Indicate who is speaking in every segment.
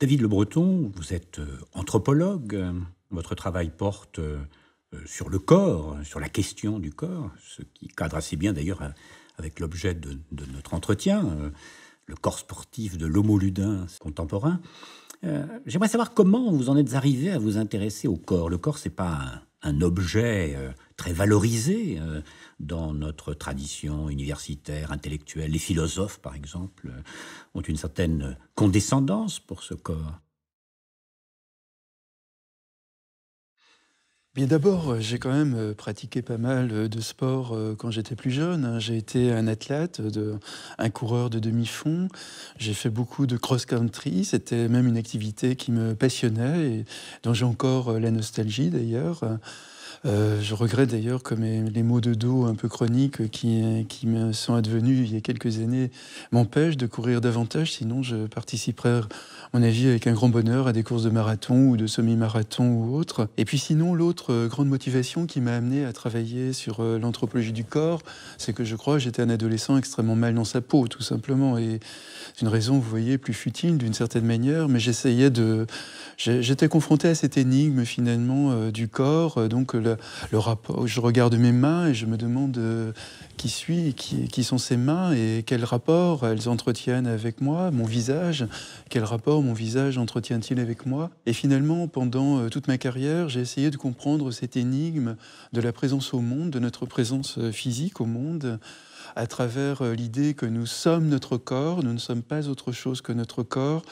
Speaker 1: David Le Breton, vous êtes euh, anthropologue. Votre travail porte euh, euh, sur le corps, sur la question du corps, ce qui cadre assez bien d'ailleurs avec l'objet de, notre entretien, le corps sportif de l'homo ludin contemporain. J'aimerais savoir comment vous en êtes arrivé à vous intéresser au corps. Le corps, c'est pas un objet euh, très valorisé euh, dans notre tradition universitaire, intellectuelle. Les philosophes, par exemple, euh, ont une certaine condescendance pour ce corps.
Speaker 2: Bien d'abord, euh, j'ai quand même euh, pratiqué pas mal euh, de sport quand j'étais plus jeune. Hein. J'ai été un athlète, un coureur de demi-fond. J'ai fait beaucoup de cross-country. C'était même une activité qui me passionnait et dont j'ai encore la nostalgie d'ailleurs. Euh, je regrette d'ailleurs que mes, les maux de dos un peu chroniques qui, qui me sont advenus il y a quelques années m'empêchent de courir davantage, sinon je participerais, à mon avis, avec un grand bonheur à des courses de marathon ou de semi-marathon ou autre. Et puis sinon, l'autre euh, grande motivation qui m'a amené à travailler sur euh, l'anthropologie du corps, c'est que je crois que j'étais un adolescent extrêmement mal dans sa peau, tout simplement. Et c'est une raison, vous voyez, plus futile d'une certaine manière, mais j'essayais de... J'étais confronté à cette énigme finalement du corps, donc le, rapport. Je regarde mes mains et je me demande euh, qui suis, qui, qui sont ces mains et quel rapport elles entretiennent avec moi, mon visage, quel rapport mon visage entretient-il avec moi. Et finalement, pendant euh, toute ma carrière, j'ai essayé de comprendre cette énigme de la présence au monde, de notre présence euh, physique au monde à travers l'idée que nous sommes notre corps, nous ne sommes pas autre chose que notre corps,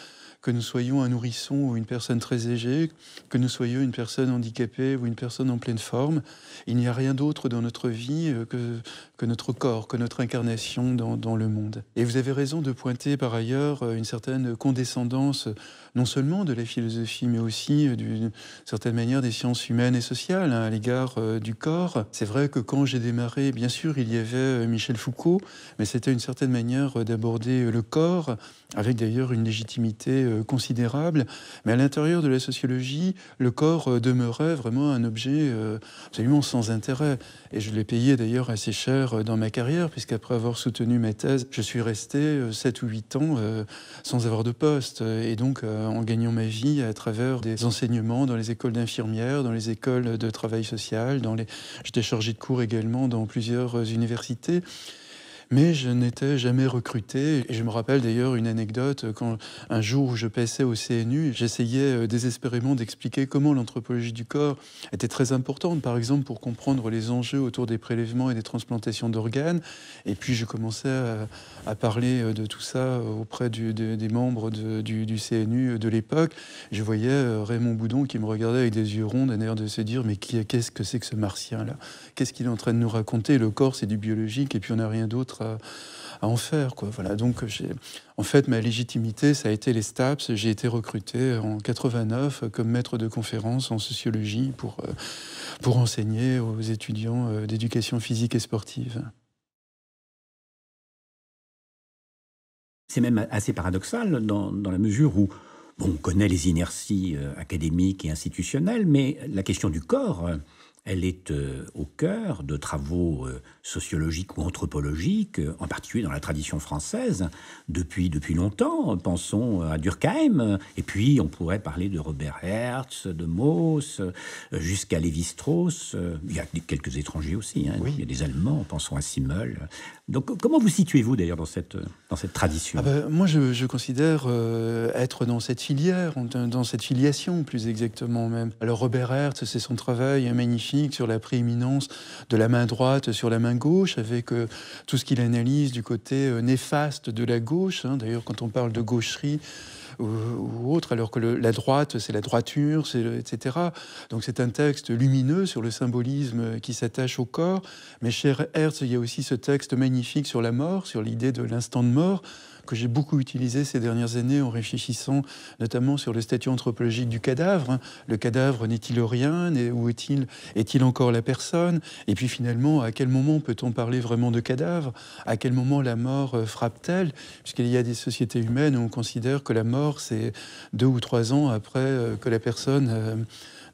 Speaker 2: que nous soyons un nourrisson ou une personne très âgée, que nous soyons une personne handicapée ou une personne en pleine forme, il n'y a rien d'autre dans notre vie euh, que, notre corps, que notre incarnation dans le monde. Et vous avez raison de pointer par ailleurs euh, une certaine condescendance non seulement de la philosophie, mais aussi euh, d'une certaine manière des sciences humaines et sociales hein, à l'égard euh, du corps. C'est vrai que quand j'ai démarré, bien sûr, il y avait euh, Michel Foucault, mais c'était une certaine manière d'aborder le corps, avec d'ailleurs une légitimité considérable. Mais à l'intérieur de la sociologie, le corps demeurait vraiment un objet absolument sans intérêt. Et je l'ai payé d'ailleurs assez cher dans ma carrière, puisqu'après avoir soutenu ma thèse, je suis resté 7 ou 8 ans sans avoir de poste. Et donc, en gagnant ma vie à travers des enseignements dans les écoles d'infirmières, dans les écoles de travail social, dans les... j'étais chargé de cours également dans plusieurs universités mais je n'étais jamais recruté. Et je me rappelle d'ailleurs une anecdote euh, quand un jour où je passais au CNU, j'essayais euh, désespérément d'expliquer comment l'anthropologie du corps était très importante, par exemple pour comprendre les enjeux autour des prélèvements et des transplantations d'organes. Et puis je commençais à, parler euh, de tout ça auprès des membres du, du, CNU de l'époque. Je voyais Raymond Boudon qui me regardait avec des yeux ronds, d'un air de se dire mais qu'est-ce que c'est que ce martien là Qu'est-ce qu'il est en train de nous raconter Le corps c'est du biologique et puis on n'a rien d'autre euh, à, en faire. donc euh, en fait, ma légitimité, ça a été les STAPS. J'ai été recruté en 89 comme maître de conférence en sociologie pour, euh, enseigner aux étudiants d'éducation physique et sportive.
Speaker 1: C'est même assez paradoxal dans, la mesure où on connaît les inerties académiques et institutionnelles, mais la question du corps, elle est au cœur de travaux sociologique ou anthropologique, en particulier dans la tradition française, depuis, depuis longtemps. Pensons à Durkheim, et puis on pourrait parler de Robert Hertz, de Mauss, jusqu'à Lévi-Strauss. Il y a quelques étrangers aussi, hein. il y a des Allemands, pensons à Simmel. Donc comment vous situez-vous d'ailleurs dans cette, dans cette tradition ah ben,
Speaker 2: Moi, je, considère euh, être dans cette filière, dans cette filiation plus exactement même. Alors Robert Hertz, c'est son travail hein, magnifique sur la prééminence de la main droite sur la main gauche, avec euh, tout ce qu'il analyse du côté euh, néfaste de la gauche. Hein. D'ailleurs, quand on parle de gaucherie ou, autre, alors que la droite, c'est la droiture, etc. Donc c'est un texte lumineux sur le symbolisme qui s'attache au corps. Mais cher Hertz, il y a aussi ce texte magnifique sur la mort, sur l'idée de l'instant de mort, que j'ai beaucoup utilisé ces dernières années en réfléchissant notamment sur le statut anthropologique du cadavre. Hein. Le cadavre n'est-il rien Où est-il Est-il encore la personne Et puis finalement, à quel moment peut-on parler vraiment de cadavre À quel moment la mort euh, frappe-t-elle Puisqu'il y a des sociétés humaines où on considère que la mort, c'est deux ou trois ans après euh, que la personne euh,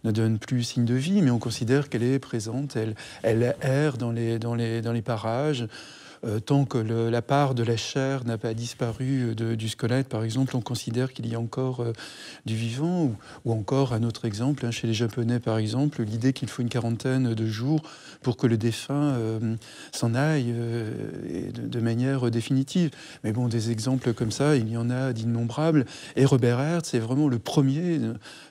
Speaker 2: ne donne plus signe de vie, mais on considère qu'elle est présente, elle, elle erre dans les, dans les, dans les parages. Euh, tant que la part de la chair n'a pas disparu euh, du squelette, par exemple, on considère qu'il y a encore euh, du vivant. Ou, encore, un autre exemple, hein, chez les Japonais, par exemple, l'idée qu'il faut une quarantaine de jours pour que le défunt s'en aille de, de, manière définitive. Mais bon, des exemples comme ça, il y en a d'innombrables. Et Robert Hertz est vraiment le premier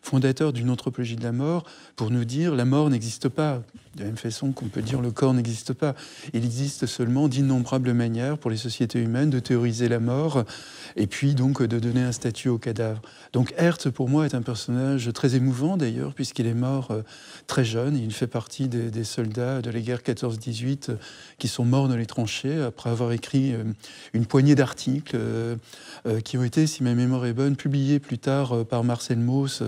Speaker 2: fondateur d'une anthropologie de la mort pour nous dire la mort n'existe pas. De la même façon qu'on peut dire le corps n'existe pas. Il existe seulement d'innombrables manière pour les sociétés humaines de théoriser la mort et puis donc de donner un statut au cadavre. Donc Hertz, pour moi, est un personnage très émouvant d'ailleurs, puisqu'il est mort euh, très jeune. Il fait partie des, soldats de la guerre 14-18 euh, qui sont morts dans les tranchées après avoir écrit euh, une poignée d'articles qui ont été, si ma mémoire est bonne, publiés plus tard par Marcel Mauss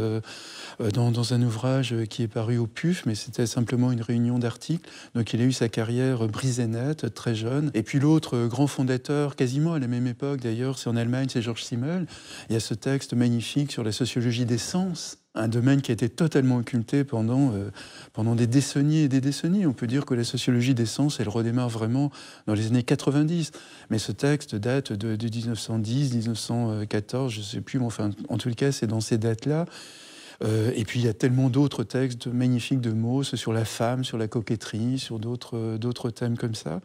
Speaker 2: dans, un ouvrage qui est paru au PUF, mais c'était simplement une réunion d'articles. Donc il a eu sa carrière brisée nette, très jeune. Et et puis l'autre euh, grand fondateur, quasiment à la même époque d'ailleurs, c'est en Allemagne, c'est Georges Simmel. Il y a ce texte magnifique sur la sociologie des sens, un domaine qui a été totalement occulté pendant, euh, pendant des décennies et des décennies. On peut dire que la sociologie des sens, elle redémarre vraiment dans les années 90. Mais ce texte date de, 1910, 1914, je ne sais plus, mais enfin, en tout cas, c'est dans ces dates-là. Euh, et puis il y a tellement d'autres textes magnifiques de Mauss sur la femme, sur la coquetterie, sur d'autres, euh, d'autres thèmes comme ça.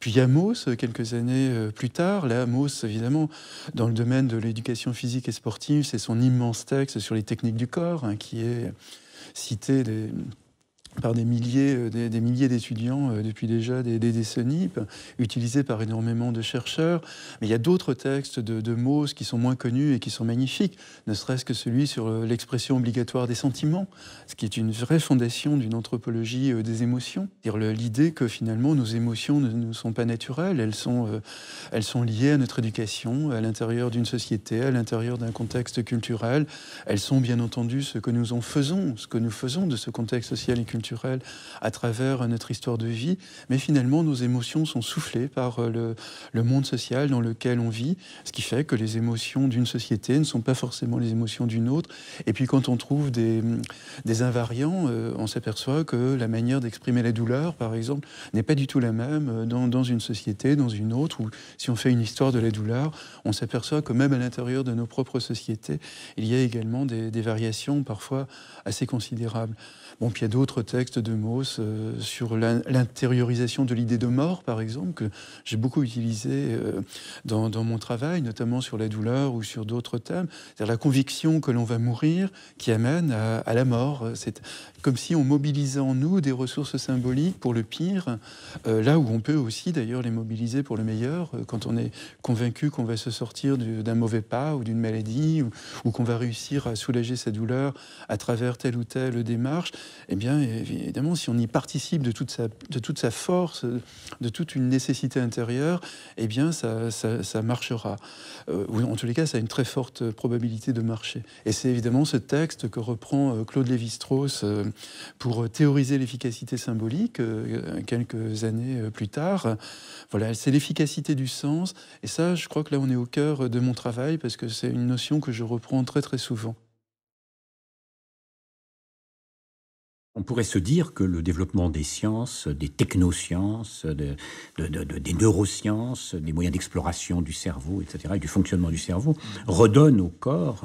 Speaker 2: Puis il y a Mauss, euh, quelques années plus tard, là Mauss, évidemment, dans le domaine de l'éducation physique et sportive, c'est son immense texte sur les techniques du corps, hein, qui est cité par des milliers, euh, des, milliers d'étudiants euh, depuis déjà des, décennies, utilisés par énormément de chercheurs. Mais il y a d'autres textes de, de qui sont moins connus et qui sont magnifiques, ne serait-ce que celui sur euh, l'expression obligatoire des sentiments, ce qui est une vraie fondation d'une anthropologie des émotions. c'est-à-dire L'idée que finalement nos émotions ne, sont pas naturelles, elles sont, elles sont liées à notre éducation, à l'intérieur d'une société, à l'intérieur d'un contexte culturel. Elles sont bien entendu ce que nous en faisons, ce que nous faisons de ce contexte social et culturel à travers notre histoire de vie, mais finalement nos émotions sont soufflées par euh, le, monde social dans lequel on vit, ce qui fait que les émotions d'une société ne sont pas forcément les émotions d'une autre. Et puis quand on trouve des, invariants, euh, on s'aperçoit que la manière d'exprimer la douleur, par exemple, n'est pas du tout la même euh, dans, une société, dans une autre, ou si on fait une histoire de la douleur, on s'aperçoit que même à l'intérieur de nos propres sociétés, il y a également des variations parfois assez considérables. Bon, puis il y a d'autres textes de Mauss euh, sur l'intériorisation de l'idée de mort, par exemple, que j'ai beaucoup utilisé euh, dans, mon travail, notamment sur la douleur ou sur d'autres thèmes. C'est-à-dire la conviction que l'on va mourir qui amène à, la mort. C'est comme si on mobilisait en nous des ressources symboliques pour le pire, euh, là où on peut aussi d'ailleurs les mobiliser pour le meilleur, quand on est convaincu qu'on va se sortir d'un mauvais pas ou d'une maladie, ou qu'on va réussir à soulager sa douleur à travers telle ou telle démarche eh bien, évidemment, si on y participe de toute sa, force, de toute une nécessité intérieure, eh bien, ça, marchera. Euh, en tous les cas, ça a une très forte probabilité de marcher. Et c'est évidemment ce texte que reprend euh, Claude Lévi-Strauss euh, pour théoriser l'efficacité symbolique quelques années plus tard. Voilà, c'est l'efficacité du sens. Et ça, je crois que là, on est au cœur de mon travail parce que c'est une notion que je reprends très, très souvent.
Speaker 1: On pourrait se dire que le développement des sciences, des technosciences, des neurosciences, des moyens d'exploration du cerveau, etc., et du fonctionnement du cerveau, redonne au corps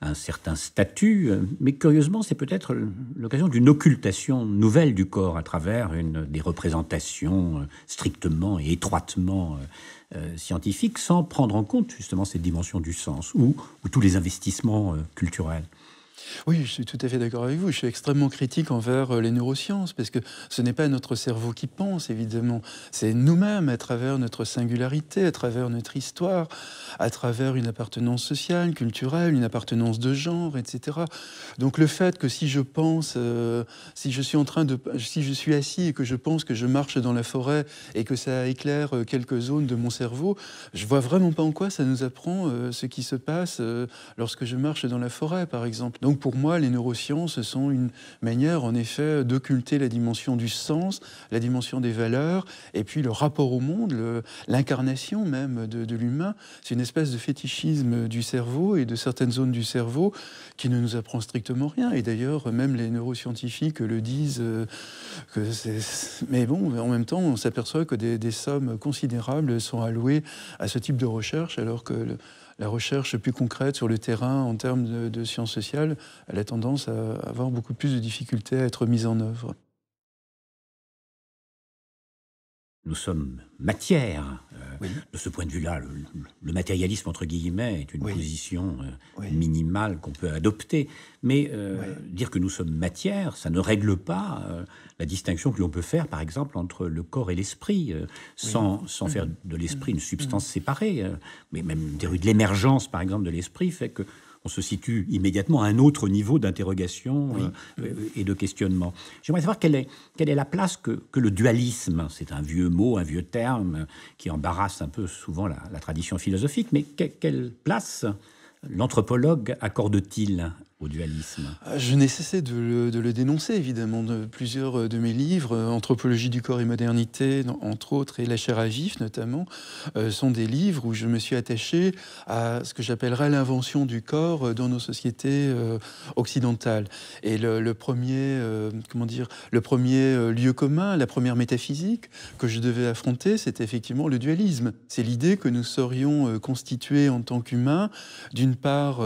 Speaker 1: un, certain statut, mais curieusement, c'est peut-être l'occasion d'une occultation nouvelle du corps à travers des représentations euh, strictement et étroitement euh, euh, scientifiques, sans prendre en compte justement cette dimension du sens ou, tous les investissements culturels.
Speaker 2: Oui, je suis tout à fait d'accord avec vous. Je suis extrêmement critique envers euh, les neurosciences, parce que ce n'est pas notre cerveau qui pense, évidemment. C'est nous-mêmes, à travers notre singularité, à travers notre histoire, à travers une appartenance sociale, culturelle, une appartenance de genre, etc. Donc le fait que si je pense, euh, si je suis en train de, si je suis assis et que je pense que je marche dans la forêt et que ça éclaire euh, quelques zones de mon cerveau, je vois vraiment pas en quoi ça nous apprend ce qui se passe lorsque je marche dans la forêt, par exemple. Donc pour moi, les neurosciences sont une manière, en effet, d'occulter la dimension du sens, la dimension des valeurs, et puis le rapport au monde, l'incarnation même de, l'humain. C'est une espèce de fétichisme du cerveau et de certaines zones du cerveau qui ne nous apprend strictement rien. Et d'ailleurs, même les neuroscientifiques le disent. Euh, que Mais bon, en même temps, on s'aperçoit que des, sommes considérables sont allouées à ce type de recherche, alors que le, la recherche plus concrète sur le terrain en termes de, sciences sociales, elle a tendance à avoir beaucoup plus de difficultés à être mise en œuvre.
Speaker 1: nous sommes matière. Euh, de ce point de vue-là, le, matérialisme, entre guillemets, est une position euh, minimale qu'on peut adopter. Mais euh, dire que nous sommes matière, ça ne règle pas la distinction que l'on peut faire, par exemple, entre le corps et l'esprit, sans, sans faire mm. de l'esprit une mm. substance mm. séparée. Mais même de l'émergence, par exemple, de l'esprit fait que on se situe immédiatement à un autre niveau d'interrogation euh, euh, et de questionnement. J'aimerais savoir quelle est, quelle est la place que, le dualisme, c'est un vieux mot, un vieux terme qui embarrasse un peu souvent la, tradition philosophique, mais quelle place l'anthropologue accorde-t-il dualisme
Speaker 2: euh, Je n'ai cessé de le, dénoncer, évidemment. De plusieurs euh, de mes livres, euh, Anthropologie du corps et modernité, entre autres, et La chair à vif, notamment, sont des livres où je me suis attaché à ce que j'appellerais l'invention du corps dans nos sociétés occidentales. Et le, premier, comment dire, le premier lieu commun, la première métaphysique que je devais affronter, c'était effectivement le dualisme. C'est l'idée que nous serions constitués en tant qu'humains d'une part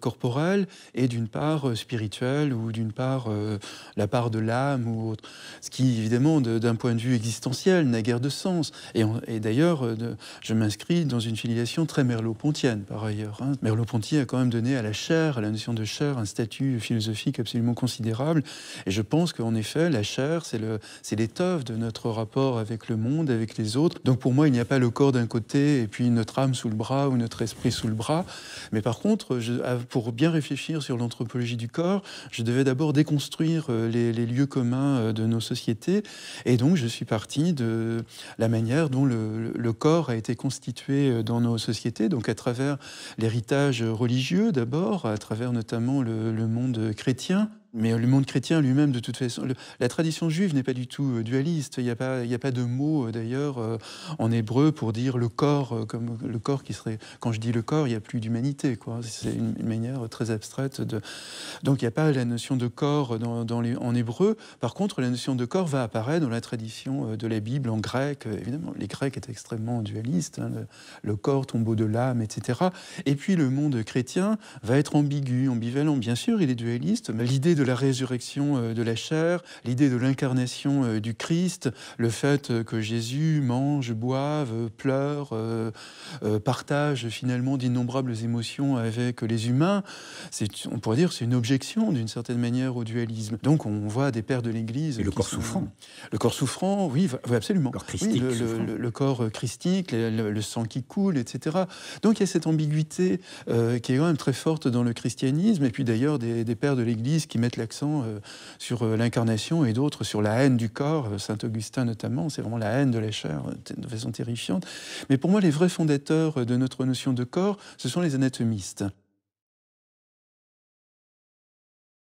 Speaker 2: corporelle et d'une part euh, spirituelle ou d'une part euh, la part de l'âme ou autre. Ce qui, évidemment, d'un point de vue existentiel, n'a guère de sens. Et, d'ailleurs, euh, je m'inscris dans une filiation très merleau-pontienne, par ailleurs. Hein. Merleau-Ponty a quand même donné à la chair, à la notion de chair, un statut philosophique absolument considérable. Et je pense qu'en effet, la chair, c'est l'étoffe de notre rapport avec le monde, avec les autres. Donc pour moi, il n'y a pas le corps d'un côté et puis notre âme sous le bras ou notre esprit sous le bras. Mais par contre, je, pour bien réfléchir sur l'anthropologie du corps, je devais d'abord déconstruire euh, les, lieux communs euh, de nos sociétés. Et donc, je suis parti de la manière dont le, corps a été constitué euh, dans nos sociétés, donc à travers l'héritage religieux d'abord, à travers notamment le monde chrétien, mais euh, le monde chrétien lui-même, de toute façon, la tradition juive n'est pas du tout euh, dualiste. Il n'y a, pas, il a pas de mot, euh, d'ailleurs, en hébreu pour dire le corps, comme le corps qui serait. Quand je dis le corps, il n'y a plus d'humanité. quoi. C'est une, manière très abstraite de. Donc il n'y a pas la notion de corps dans, dans les, en hébreu. Par contre, la notion de corps va apparaître dans la tradition de la Bible en grec. Évidemment, les Grecs étaient extrêmement dualistes. Hein, le, corps, tombeau de l'âme, etc. Et puis le monde chrétien va être ambigu, ambivalent. Bien sûr, il est dualiste, mais l'idée de de la résurrection euh, de la chair, l'idée de l'incarnation euh, du Christ, le fait euh, que Jésus mange, boive, pleure, partage finalement d'innombrables émotions avec les humains, on pourrait dire c'est une objection d'une certaine manière au dualisme. Donc on voit des pères de l'Église. Et le corps souffrant. Le corps souffrant, oui, absolument. Le corps christique. le, corps christique, le, sang qui coule, etc. Donc il y a cette ambiguïté qui est quand même très forte dans le christianisme. Et puis d'ailleurs, des, des pères de l'Église qui mettent l'accent euh, sur euh, l'incarnation et d'autres sur la haine du corps, euh, Saint-Augustin notamment, c'est vraiment la haine de la chair de façon terrifiante. Mais pour moi, les vrais fondateurs de notre notion de corps, ce sont les anatomistes.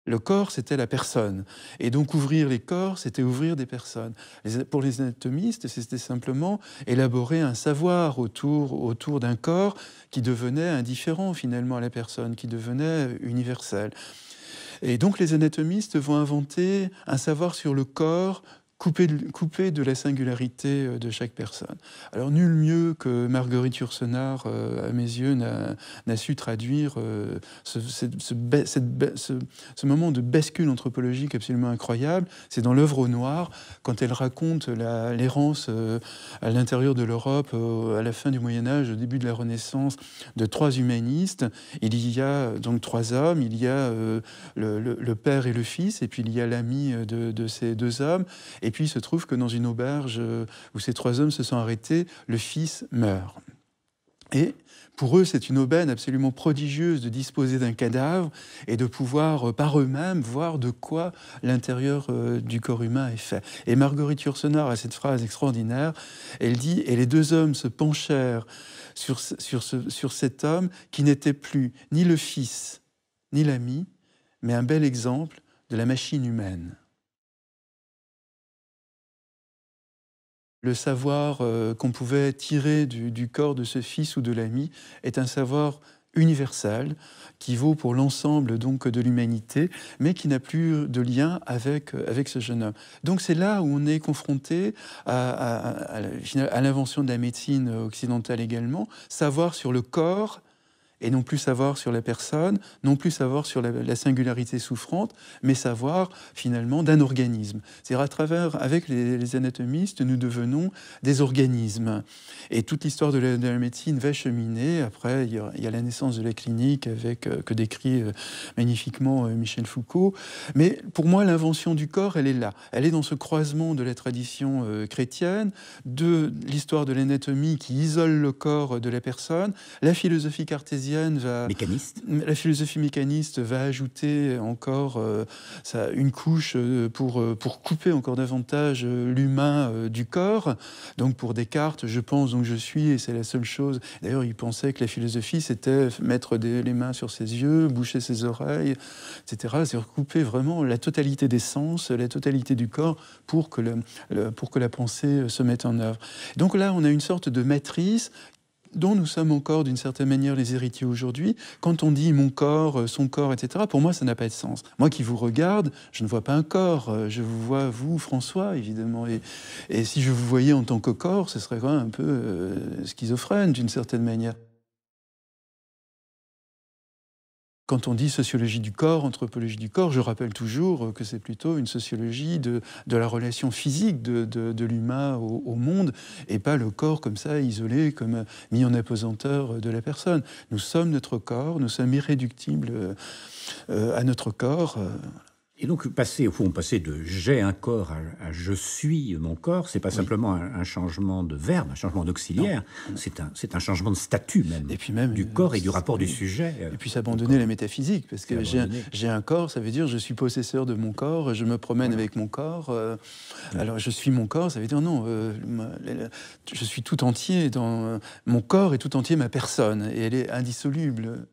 Speaker 2: Le corps, c'était la personne. Et donc ouvrir les corps, c'était ouvrir des personnes. pour les anatomistes, c'était simplement élaborer un savoir autour, autour d'un corps qui devenait indifférent finalement à la personne, qui devenait universel. Et donc les anatomistes vont inventer un savoir sur le corps coupé de, la singularité euh, de chaque personne. Alors nul mieux que Marguerite Yourcenar, euh, à mes yeux, n'a su traduire euh, ce, moment de bascule anthropologique absolument incroyable. C'est dans l'œuvre au noir, quand elle raconte l'errance à l'intérieur de l'Europe à la fin du Moyen Âge, au début de la Renaissance, de trois humanistes. Il y a donc trois hommes, il y a le, père et le fils, et puis il y a l'ami de, ces deux hommes. Et puis il se trouve que dans une auberge euh, où ces trois hommes se sont arrêtés, le fils meurt. Et pour eux, c'est une aubaine absolument prodigieuse de disposer d'un cadavre et de pouvoir, euh, par eux-mêmes, voir de quoi l'intérieur euh, du corps humain est fait. Et Marguerite Yourcenar a cette phrase extraordinaire. Elle dit Et les deux hommes se penchèrent sur cet homme qui n'était plus ni le fils, ni l'ami, mais un bel exemple de la machine humaine. le savoir euh, qu'on pouvait tirer du, corps de ce fils ou de l'ami est un savoir universel qui vaut pour l'ensemble donc de l'humanité, mais qui n'a plus de lien avec, euh, avec ce jeune homme. Donc c'est là où on est confronté à l'invention de la médecine occidentale également, savoir sur le corps et non plus savoir sur la personne, non plus savoir sur la, singularité souffrante, mais savoir finalement d'un organisme. C'est-à-dire travers, avec les, anatomistes, nous devenons des organismes. Et toute l'histoire de, la médecine va cheminer. Après, il y, a, la naissance de la clinique avec, euh, que décrit euh, magnifiquement euh, Michel Foucault. Mais pour moi, l'invention du corps, elle est là. Elle est dans ce croisement de la tradition chrétienne, de l'histoire de l'anatomie qui isole le corps de la personne, la philosophie cartésienne va... La philosophie mécaniste va ajouter encore euh, ça, une couche euh, pour, euh, pour couper encore davantage l'humain du corps. Donc pour Descartes, je pense, donc je suis, et c'est la seule chose. D'ailleurs, il pensait que la philosophie, c'était mettre des, les mains sur ses yeux, boucher ses oreilles, etc. C'est recouper vraiment la totalité des sens, la totalité du corps pour que, le, le, pour que la pensée se mette en œuvre. Donc là, on a une sorte de matrice dont nous sommes encore d'une certaine manière les héritiers aujourd'hui, quand on dit mon corps, euh, son corps, etc., pour moi ça n'a pas de sens. Moi qui vous regarde, je ne vois pas un corps, euh, je vous vois vous, François, évidemment, et, si je vous voyais en tant que corps, ce serait quand même un peu euh, schizophrène d'une certaine manière. Quand on dit sociologie du corps, anthropologie du corps, je rappelle toujours que c'est plutôt une sociologie de, la relation physique de, l'humain au, au, monde et pas le corps comme ça, isolé, comme mis en apesanteur de la personne. Nous sommes notre corps, nous sommes irréductibles euh, à notre corps. Euh, et donc, passer, au fond, passer de
Speaker 1: j'ai un corps à, je suis mon corps, c'est pas simplement un, changement de verbe, un changement
Speaker 2: d'auxiliaire, c'est un, un, changement de statut même. Et puis même. Du corps et du rapport du sujet. Et puis s'abandonner la métaphysique, parce que j'ai un corps, ça veut dire je suis possesseur de mon corps, je me promène avec mon corps. Euh, alors je suis mon corps, ça veut dire non, euh, je suis tout entier dans. mon corps est tout entier ma personne, et elle est indissoluble.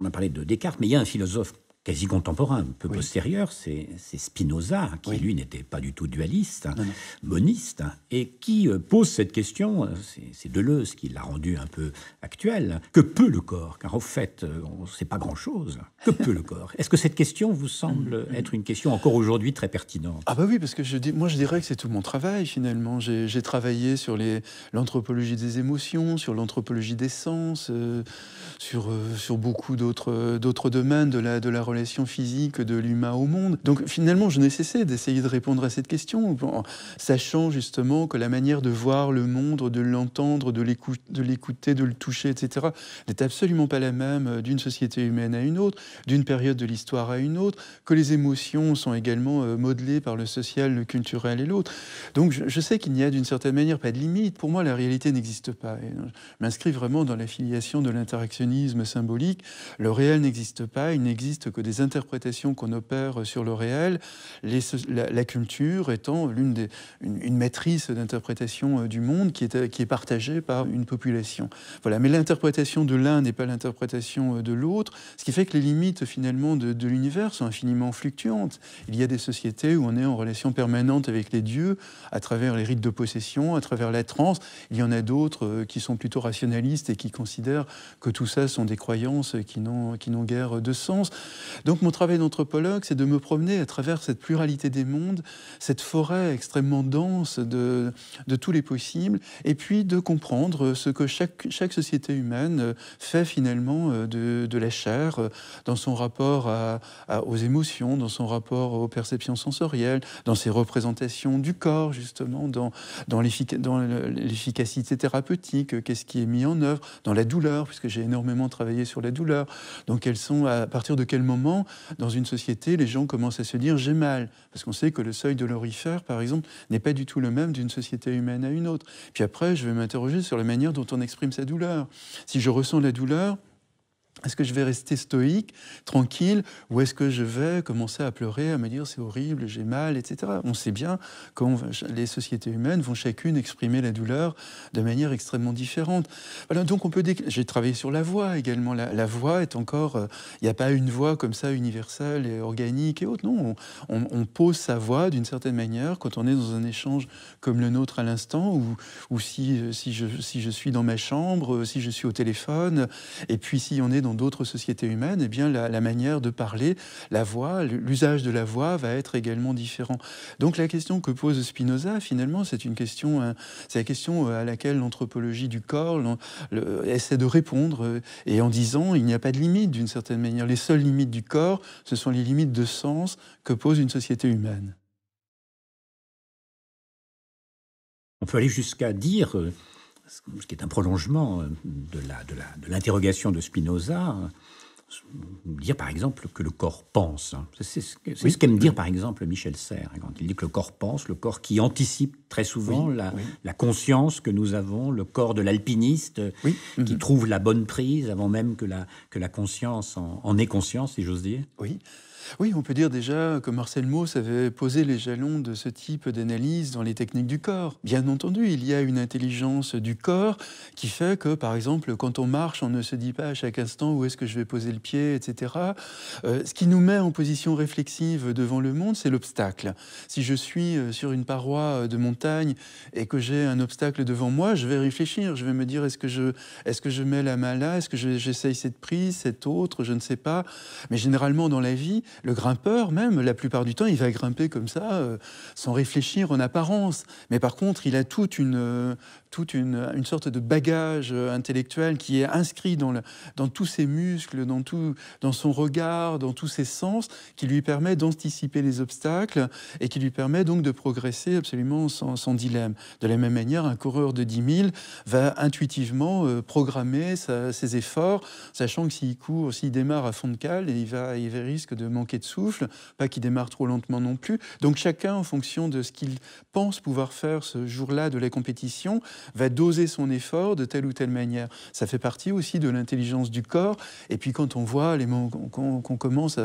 Speaker 2: On a parlé de Descartes, mais il y a un philosophe quasi contemporain,
Speaker 1: un peu postérieur, c'est Spinoza, qui lui n'était pas du tout dualiste, hein, moniste, hein, et qui euh, pose cette question, euh, c'est Deleuze qui l'a rendu un peu actuel, que peut le corps Car au fait, euh, on sait pas grand-chose. Que peut le corps Est-ce que cette question vous semble être une question encore aujourd'hui très pertinente
Speaker 2: Ah bah oui, parce que je dis, moi je dirais que c'est tout mon travail finalement. J'ai travaillé sur l'anthropologie des émotions, sur l'anthropologie des sens, sur, beaucoup d'autres domaines de la, de la relation physique de l'humain au monde. Donc finalement, je n'ai cessé d'essayer de répondre à cette question, sachant justement que la manière de voir le monde, de l'entendre, de l'écouter, de, le toucher, etc., n'est absolument pas la même euh, d'une société humaine à une autre, d'une période de l'histoire à une autre, que les émotions sont également euh, modelées par le social, le culturel et l'autre. Donc je, sais qu'il n'y a d'une certaine manière pas de limite. Pour moi, la réalité n'existe pas. Et je m'inscris vraiment dans la filiation de l'interactionnisme symbolique. Le réel n'existe pas, il n'existe que des interprétations qu'on opère sur le réel, les, la, culture étant l'une des, une, matrice d'interprétation euh, du monde qui est, euh, qui est partagée par une population. Voilà. Mais l'interprétation de l'un n'est pas l'interprétation euh, de l'autre, ce qui fait que les limites finalement de, de l'univers sont infiniment fluctuantes. Il y a des sociétés où on est en relation permanente avec les dieux, à travers les rites de possession, à travers la transe. Il y en a d'autres qui sont plutôt rationalistes et qui considèrent que tout ça sont des croyances qui n'ont guère de sens. Donc mon travail d'anthropologue, c'est de me promener à travers cette pluralité des mondes, cette forêt extrêmement dense de, de tous les possibles, et puis de comprendre ce que chaque, chaque société humaine fait finalement euh, de, la chair euh, dans son rapport à, aux émotions, dans son rapport aux perceptions sensorielles, dans ses représentations du corps, justement, dans, dans l'efficacité thérapeutique, euh, qu'est-ce qui est mis en œuvre, dans la douleur, puisque j'ai énormément travaillé sur la douleur. Donc, elles sont, à partir de quel moment dans une société, les gens commencent à se dire j'ai mal, parce qu'on sait que le seuil de l'orifère, par exemple, n'est pas du tout le même d'une société humaine à une autre. Puis après, je vais m'interroger sur la manière dont on exprime sa douleur. Si je ressens la douleur, est-ce que je vais rester stoïque, tranquille, ou est-ce que je vais commencer à pleurer, à me dire c'est horrible, j'ai mal, etc. On sait bien que les sociétés humaines vont chacune exprimer la douleur de manière extrêmement différente. donc on peut. J'ai travaillé sur la voix également. La, voix est encore. Il euh, n'y a pas une voix comme ça universelle et organique et autre. Non, on, pose sa voix d'une certaine manière quand on est dans un échange comme le nôtre à l'instant, ou, ou si, euh, si, je, si je suis dans ma chambre, euh, si je suis au téléphone, et puis si on est dans d'autres sociétés humaines, eh bien, la, manière de parler, la voix, l'usage de la voix va être également différent. Donc la question que pose Spinoza, finalement, c'est une question, euh, c'est la question euh, à laquelle l'anthropologie du corps essaie de répondre, euh, et en disant, il n'y a pas de limite d'une certaine manière. Les seules limites du corps, ce sont les limites de sens que pose une société humaine. On peut aller jusqu'à dire ce qui est un prolongement euh, de
Speaker 1: l'interrogation de, Spinoza, euh, dire par exemple que le corps pense. Hein. C'est ce qu'aime dire par exemple Michel Serres hein, quand il dit que le corps pense, le corps qui anticipe très souvent La, conscience que nous avons, le corps de l'alpiniste euh, qui mhm. trouve la bonne prise avant même que la, conscience en ait conscience, si j'ose dire.
Speaker 2: Oui, oui, on peut dire déjà que Marcel Mauss avait posé les jalons de ce type d'analyse dans les techniques du corps. Bien entendu, il y a une intelligence du corps qui fait que, par exemple, quand on marche, on ne se dit pas à chaque instant où est-ce que je vais poser le pied, etc. Euh, ce qui nous met en position réflexive devant le monde, c'est l'obstacle. Si je suis euh, sur une paroi euh, de montagne et que j'ai un obstacle devant moi, je vais réfléchir, je vais me dire est-ce que je, mets la main là, est-ce que j'essaye cette prise, cette autre, je ne sais pas. Mais généralement dans la vie, le grimpeur, même, la plupart du temps, il va grimper comme ça, euh, sans réfléchir en apparence. Mais par contre, il a toute une, euh, toute une, sorte de bagage euh, intellectuel qui est inscrit dans, le, dans tous ses muscles, dans, tout, dans son regard, dans tous ses sens, qui lui permet d'anticiper les obstacles et qui lui permet donc de progresser absolument sans, sans dilemme. De la même manière, un coureur de 10 000 va intuitivement programmer ses efforts, sachant que s'il court, s'il démarre à fond de cale, il, va, il risque de manquer de souffle, pas qu'il démarre trop lentement non plus. Donc chacun, en fonction de ce qu'il pense pouvoir faire ce jour-là de la compétition, va doser son effort de telle ou telle manière. Ça fait partie aussi de l'intelligence du corps. Et puis quand on voit les qu'on commence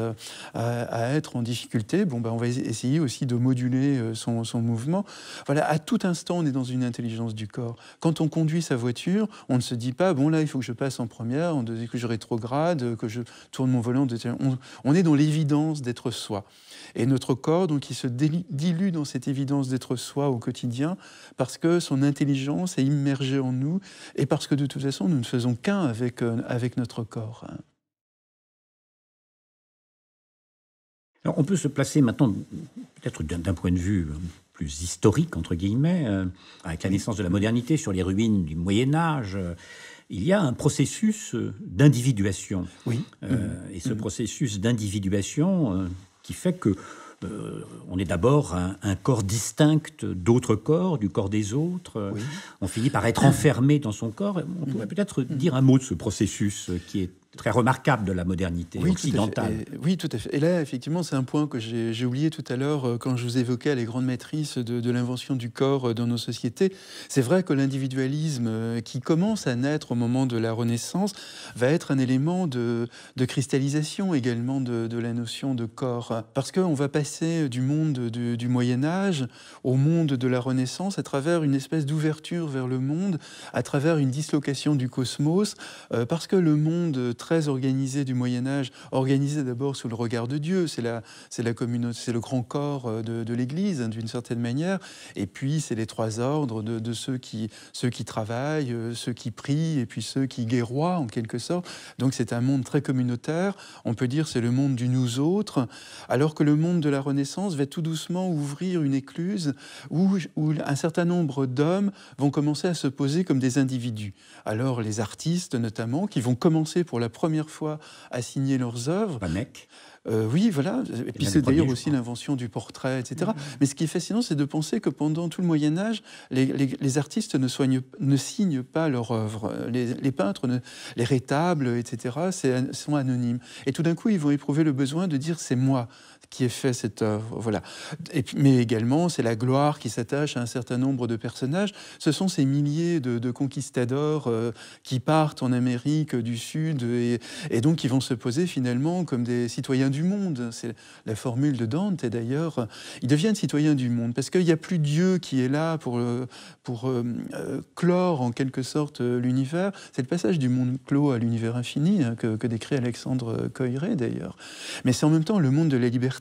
Speaker 2: à, être en difficulté, bon, ben, on va essayer aussi de moduler euh, son, mouvement. Voilà, à tout instant, on est dans une intelligence du corps. Quand on conduit sa voiture, on ne se dit pas, bon là, il faut que je passe en première, on que je rétrograde, que je tourne mon volant. On, on est dans l'évidence d'être soi. Et notre corps, donc, il se dilue dans cette évidence d'être soi au quotidien parce que son intelligence est immergée en nous et parce que de toute façon, nous ne faisons qu'un avec, euh, avec notre corps.
Speaker 1: on peut se placer maintenant, peut-être d'un point de vue plus historique, entre guillemets, euh, avec la naissance de la modernité sur les ruines du Moyen Âge. Euh, il y a un processus euh, d'individuation. Oui. Euh, et ce mmh. processus d'individuation euh, qui fait que on est d'abord un, corps distinct d'autres corps, du corps des autres. On finit par être enfermé dans son corps. On pourrait mmh. peut-être mmh. dire un mot de ce processus qui est très remarquable de la modernité occidentale.
Speaker 2: oui, tout à fait. Et là, effectivement, c'est un point que j'ai oublié tout à l'heure euh, quand je vous évoquais les grandes matrices de, l'invention du corps euh, dans nos sociétés. C'est vrai que l'individualisme euh, qui commence à naître au moment de la Renaissance va être un élément de, cristallisation également de, la notion de corps. Parce qu'on va passer du monde du, Moyen Âge au monde de la Renaissance à travers une espèce d'ouverture vers le monde, à travers une dislocation du cosmos, parce que le monde très organisé du Moyen Âge, organisé d'abord sous le regard de Dieu, c'est la, c'est la communauté, c'est le grand corps euh, de, l'Église hein, d'une certaine manière, et puis c'est les trois ordres de, ceux, qui, ceux qui travaillent, euh, ceux qui prient, et puis ceux qui guéroient, en quelque sorte. Donc c'est un monde très communautaire, on peut dire c'est le monde du nous autres, alors que le monde de la Renaissance va tout doucement ouvrir une écluse où, où un certain nombre d'hommes vont commencer à se poser comme des individus. Alors les artistes notamment, qui vont commencer pour la première fois à signer leurs œuvres. Euh, oui, voilà. Et puis c'est d'ailleurs aussi l'invention du portrait, etc. Mm-hmm. Mais ce qui est fascinant, c'est de penser que pendant tout le Moyen Âge, les, artistes ne, signent pas leur œuvre. Les, peintres, les rétables, etc., sont anonymes. Et tout d'un coup, ils vont éprouver le besoin de dire c'est moi qui est fait cette œuvre. Voilà. Et, mais également, c'est la gloire qui s'attache à un certain nombre de personnages. Ce sont ces milliers de, conquistadors euh, qui partent en Amérique du Sud et, donc qui vont se poser finalement comme des citoyens du monde. C'est la formule de Dante d'ailleurs. Ils deviennent citoyens du monde parce qu'il n'y a plus Dieu qui est là pour, euh, pour euh, clore en quelque sorte l'univers. C'est le passage du monde clos à l'univers infini hein, que, que décrit Alexandre Coiré d'ailleurs. Mais c'est en même temps le monde de la liberté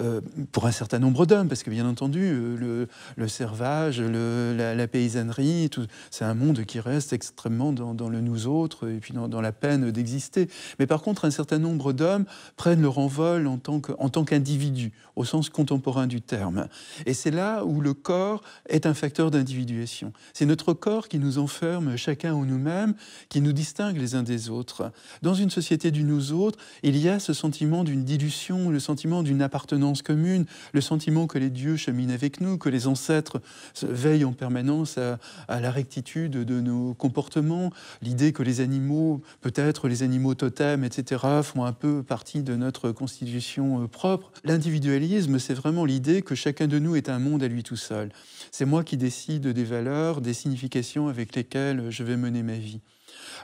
Speaker 2: euh, pour un certain nombre d'hommes, parce que bien entendu, euh, le, servage, la, paysannerie, c'est un monde qui reste extrêmement dans, le nous autres et puis dans, la peine d'exister. Mais par contre, un certain nombre d'hommes prennent leur envol en tant qu'individus, au sens contemporain du terme. Et c'est là où le corps est un facteur d'individuation. C'est notre corps qui nous enferme chacun en nous-mêmes, qui nous distingue les uns des autres. Dans une société du nous autres, il y a ce sentiment d'une dilution, le sentiment d'une appartenance commune, le sentiment que les dieux cheminent avec nous, que les ancêtres veillent en permanence à la rectitude de nos comportements, l'idée que les animaux, peut-être les animaux totems, etc., font un peu partie de notre constitution euh, propre. L'individualisme, c'est vraiment l'idée que chacun de nous est un monde à lui tout seul. C'est moi qui décide des valeurs, des significations avec lesquelles je vais mener ma vie.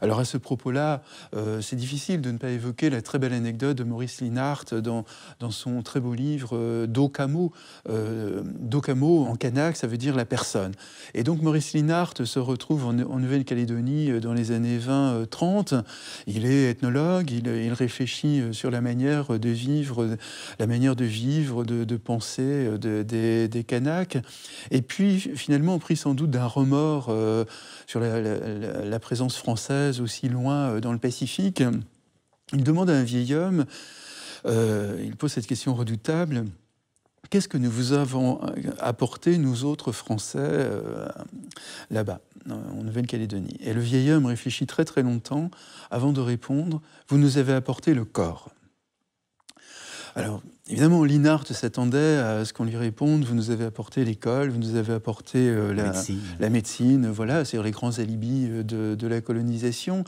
Speaker 2: Alors à ce propos-là, euh, c'est difficile de ne pas évoquer la très belle anecdote de Maurice Linhart dans, son très beau livre euh, Docamo euh, ».« Docamo » en kanak, ça veut dire la personne. Et donc Maurice Linhart se retrouve en, Nouvelle-Calédonie dans les années 20-30. Il est ethnologue, il, réfléchit sur la manière de vivre, la manière de vivre, de, penser des, Kanaks. Et puis finalement, pris sans doute d'un remords sur la présence française aussi loin euh, dans le Pacifique. Il demande à un vieil homme, euh, il pose cette question redoutable, qu'est-ce que nous vous avons euh, apporté, nous autres Français, là-bas, en Nouvelle-Calédonie Et le vieil homme réfléchit très très longtemps avant de répondre, vous nous avez apporté le corps. Alors, Évidemment, Linart s'attendait à ce qu'on lui réponde vous nous avez apporté l'école, vous nous avez apporté euh, la, médecine. voilà, cest les grands alibis euh, de, la colonisation.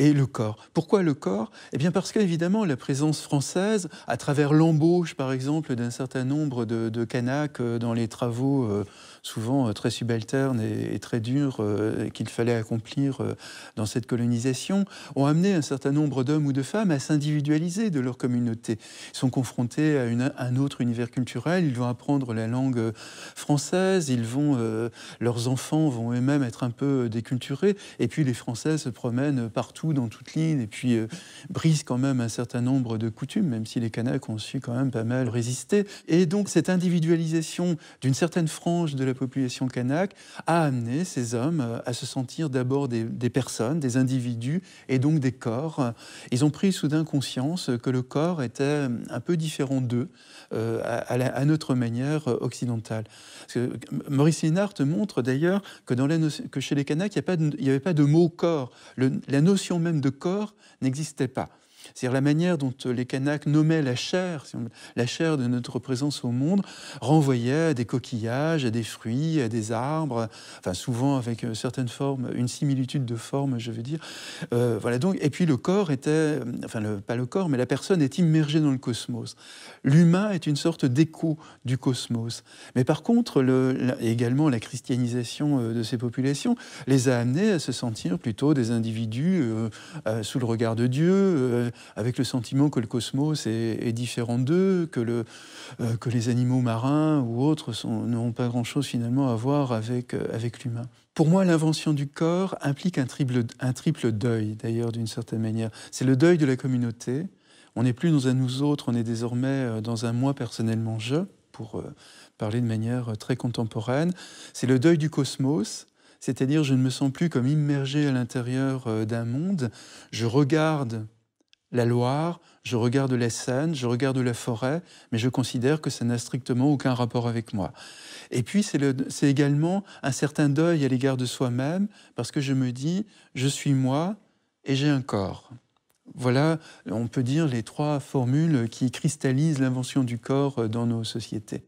Speaker 2: Et le corps. Pourquoi le corps Eh bien, parce qu'évidemment, la présence française, à travers l'embauche, par exemple, d'un certain nombre de, de Kanaks euh, dans les travaux souvent euh, très subalternes et, très dures euh, qu'il fallait accomplir euh, dans cette colonisation, ont amené un certain nombre d'hommes ou de femmes à s'individualiser de leur communauté. Ils sont confrontés à, un autre univers culturel, ils vont apprendre la langue française, ils vont, leurs enfants vont eux-mêmes être un peu déculturés, et puis les Français se promènent partout dans toute l'île, et puis brisent quand même un certain nombre de coutumes, même si les Kanaks ont su quand même pas mal résister. Et donc cette individualisation d'une certaine frange de la population kanak a amené ces hommes euh, à se sentir d'abord des, personnes, des individus et donc des corps. Ils ont pris soudain conscience que le corps était euh, un peu différent d'eux euh, à, notre manière occidentale. Maurice te montre d'ailleurs que, chez les Kanaks, il n'y avait pas de mot corps. la notion même de corps n'existait pas. C'est-à-dire la manière dont euh, les Kanaks nommaient la chair, la chair de notre présence au monde, renvoyait à des coquillages, à des fruits, à des arbres, enfin souvent avec euh, certaines formes, une similitude de forme, je veux dire. Euh, voilà donc. Et puis le corps était, enfin pas le corps, mais la personne est immergée dans le cosmos. L'humain est une sorte d'écho du cosmos. Mais par contre, également la christianisation de ces populations les a amenés à se sentir plutôt des individus sous le regard de Dieu, avec le sentiment que le cosmos est, différent d'eux, que, le, euh, que les animaux marins ou autres n'ont pas grand-chose finalement à voir avec, euh, avec l'humain. Pour moi, l'invention du corps implique un triple, un triple deuil, d'ailleurs, d'une certaine manière. C'est le deuil de la communauté. On n'est plus dans un nous autres, on est désormais euh, dans un moi personnellement je, pour parler de manière très contemporaine. C'est le deuil du cosmos, c'est-à-dire je ne me sens plus comme immergé à l'intérieur d'un monde, je regarde la Loire, je regarde la Seine, je regarde la forêt, mais je considère que ça n'a strictement aucun rapport avec moi. Et puis c'est également un certain deuil à l'égard de soi-même, parce que je me dis, je suis moi et j'ai un corps. Voilà, on peut dire les trois formules qui cristallisent l'invention du corps euh, dans nos sociétés.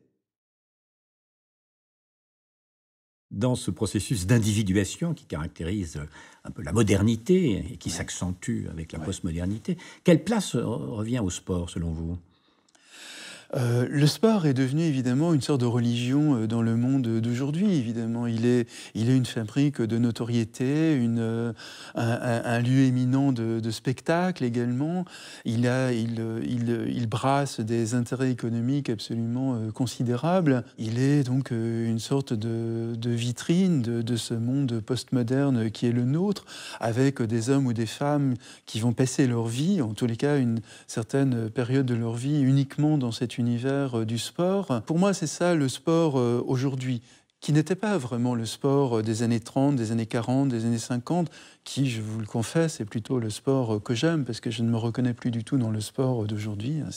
Speaker 1: dans ce processus d'individuation qui caractérise euh, un peu la modernité et qui s'accentue
Speaker 2: avec la postmodernité. Quelle place revient au sport selon vous euh, le sport est devenu évidemment une sorte de religion euh, dans le monde d'aujourd'hui. Évidemment, il est, une fabrique de notoriété, euh, un, lieu éminent de, de, spectacle également. Il, a, il, brasse des intérêts économiques absolument considérables. Il est donc une sorte de, vitrine de, de, ce monde postmoderne qui est le nôtre, avec des hommes ou des femmes qui vont passer leur vie, en tous les cas une certaine période de leur vie, uniquement dans cette univers euh, du sport. Pour moi, c'est ça le sport euh, aujourd'hui, qui n'était pas vraiment le sport euh, des années 30, des années 40, des années 50, qui, je vous le confesse, est plutôt le sport que j'aime, parce que je ne me reconnais plus du tout dans le sport d'aujourd'hui. Hein,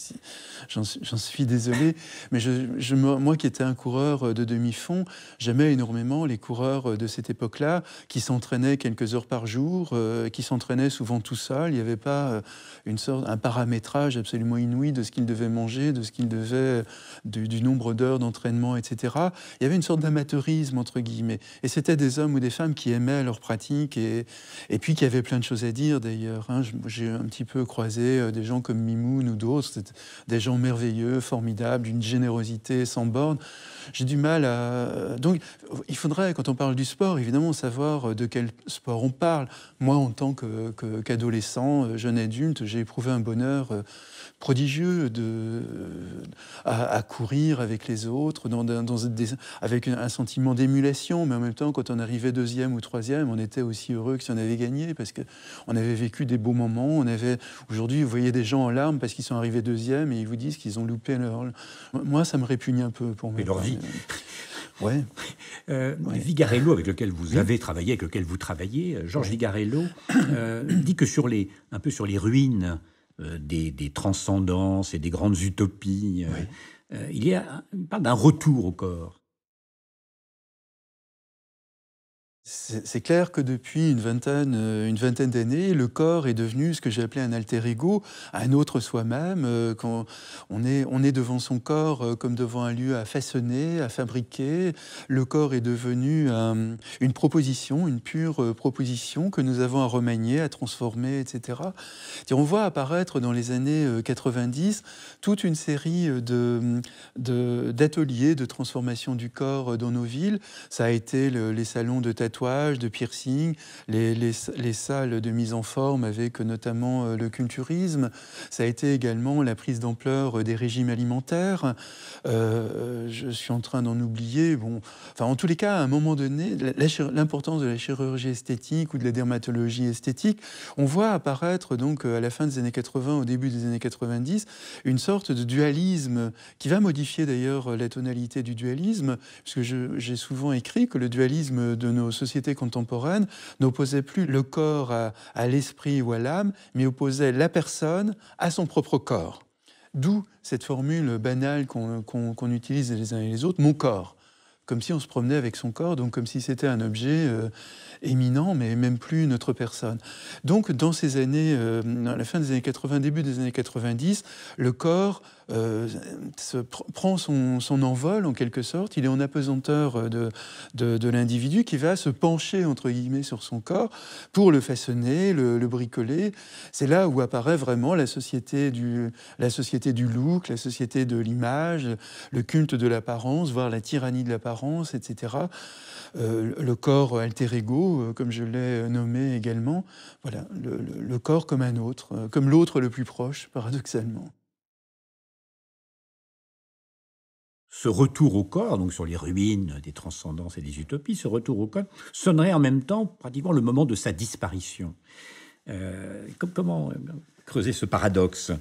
Speaker 2: j'en suis désolé, mais je, moi qui étais un coureur de demi-fond, j'aimais énormément les coureurs de cette époque-là, qui s'entraînaient quelques heures par jour, euh, qui s'entraînaient souvent tout seuls. Il n'y avait pas euh, une sorte, un paramétrage absolument inouï de ce qu'ils devaient manger, de ce qu'ils devaient, du, nombre d'heures d'entraînement, etc. Il y avait une sorte d'amateurisme, entre guillemets. Et c'était des hommes ou des femmes qui aimaient leur pratique et, et puis qu'il y avait plein de choses à dire d'ailleurs. Hein. J'ai un petit peu croisé euh, des gens comme Mimoun ou d'autres, des gens merveilleux, formidables, d'une générosité sans bornes. J'ai du mal à. Donc il faudrait, quand on parle du sport, évidemment, savoir euh, de quel sport on parle. Moi, en tant qu'adolescent, euh, jeune adulte, j'ai éprouvé un bonheur prodigieux de, à, courir avec les autres, dans, avec un sentiment d'émulation, mais en même temps, quand on arrivait deuxième ou troisième, on était aussi heureux que si on avait gagné, parce qu'on avait vécu des beaux moments. On avait Aujourd'hui, vous voyez des gens en larmes parce qu'ils sont arrivés deuxième et ils vous disent qu'ils ont loupé leur... Moi, ça me répugne un peu pour moi. Mais leur vie euh, euh, Ouais.
Speaker 1: Vigarello, avec lequel vous avez travaillé, avec lequel vous travaillez, euh, Georges Vigarello, dit que sur les, un peu sur les ruines euh, des, des, transcendances et des grandes utopies.
Speaker 2: Euh, euh, il, y a, il d'un retour au corps. C'est clair que depuis une vingtaine, euh, une vingtaine d'années, le corps est devenu ce que j'ai appelé un alter ego, un autre soi-même. Euh, quand on est, on est devant son corps euh, comme devant un lieu à façonner, à fabriquer, le corps est devenu une proposition, une pure proposition que nous avons à remanier, à transformer, etc. on voit apparaître dans les années 90 toute une série d'ateliers de, de transformation du corps dans nos villes. Ça a été les salons de tête de piercings, les, les, les, salles de mise en forme avec notamment euh, le culturisme. Ça a été également la prise d'ampleur euh, des régimes alimentaires. Euh, je suis en train d'en oublier. Bon, enfin, en tous les cas, à un moment donné, l'importance de la chirurgie esthétique ou de la dermatologie esthétique, on voit apparaître donc à la fin des années 80, au début des années 90, une sorte de dualisme qui va modifier d'ailleurs la tonalité du dualisme, puisque j'ai souvent écrit que le dualisme de nos contemporaine n'opposait plus le corps à, l'esprit ou à l'âme, mais opposait la personne à son propre corps. D'où cette formule banale qu'on utilise les uns et les autres, mon corps comme si on se promenait avec son corps, donc comme si c'était un objet euh, éminent, mais même plus notre personne. Donc dans ces années, à euh, la fin des années 80, début des années 90, le corps euh, se prend son, envol en quelque sorte, il est en apesanteur euh, de, de, l'individu qui va se pencher entre guillemets sur son corps pour le façonner, le, bricoler. C'est là où apparaît vraiment la société du, la société du look, la société de l'image, le culte de l'apparence, voire la tyrannie de l'apparence, etc. Euh, le corps alter ego, comme je l'ai nommé également. Voilà, le corps comme un autre, comme l'autre le plus proche, paradoxalement.
Speaker 1: ce retour au corps, donc sur les ruines des transcendances et des utopies, ce retour au corps sonnerait en même temps pratiquement le moment de sa disparition. Euh, comment euh, creuser ce paradoxe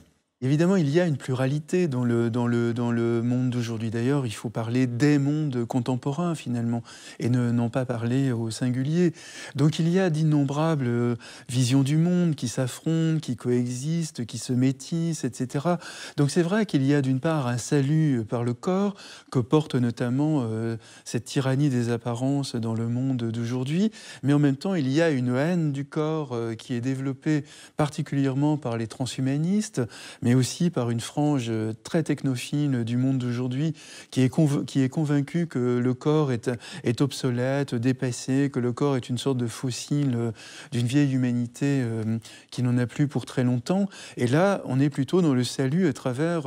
Speaker 2: Évidemment, il y a une pluralité dans le, dans le, dans le monde d'aujourd'hui. D'ailleurs, il faut parler des mondes contemporains, finalement, et ne, non pas parler au singulier. Donc, il y a d'innombrables euh, visions du monde qui s'affrontent, qui coexistent, qui se métissent, etc. Donc, c'est vrai qu'il y a d'une part un salut par le corps que porte notamment euh, cette tyrannie des apparences dans le monde d'aujourd'hui, mais en même temps, il y a une haine du corps euh, qui est développée particulièrement par les transhumanistes, mais mais aussi par une frange euh, très technophile du monde d'aujourd'hui qui, qui est, convaincue que le corps est, est, obsolète, dépassé, que le corps est une sorte de fossile euh, d'une vieille humanité euh, qui n'en a plus pour très longtemps. Et là, on est plutôt dans le salut à travers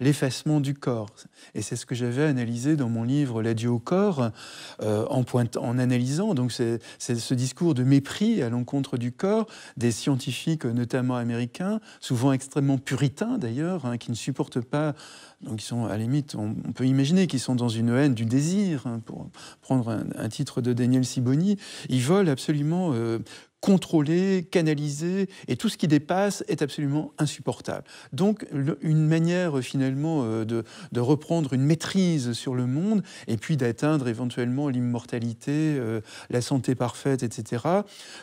Speaker 2: l'effacement du corps. Et c'est ce que j'avais analysé dans mon livre L'adieu au corps, en, en analysant donc ce discours de mépris à l'encontre du corps des scientifiques, notamment américains, souvent extrêmement puritains d'ailleurs hein, qui ne supportent pas, donc ils sont à la limite, on, peut imaginer qu'ils sont dans une haine du désir, hein, pour prendre un, titre de Daniel Siboni, ils volent absolument euh, contrôler, canaliser, et tout ce qui dépasse est absolument insupportable. Donc une manière euh, finalement euh, de, reprendre une maîtrise sur le monde, et puis d'atteindre éventuellement l'immortalité, euh, la santé parfaite, etc.,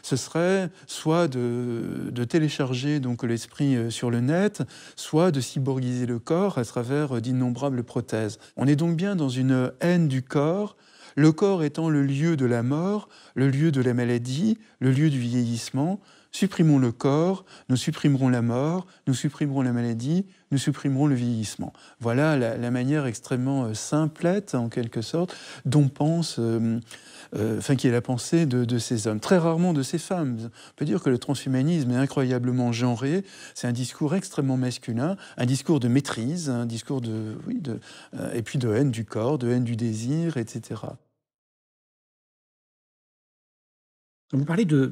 Speaker 2: ce serait soit de, télécharger donc l'esprit sur le net, soit de cyborgiser le corps à travers d'innombrables prothèses. On est donc bien dans une haine du corps, le corps étant le lieu de la mort, le lieu de la maladie, le lieu du vieillissement, supprimons le corps, nous supprimerons la mort, nous supprimerons la maladie, nous supprimerons le vieillissement. Voilà la, manière extrêmement euh, simplette, en quelque sorte, dont pense, euh, euh, enfin, qui est la pensée de, ces hommes. Très rarement de ces femmes. On peut dire que le transhumanisme est incroyablement genré. C'est un discours extrêmement masculin, un discours de maîtrise, un discours de, oui, et puis de haine du corps, de haine du désir, etc. Vous parlez de,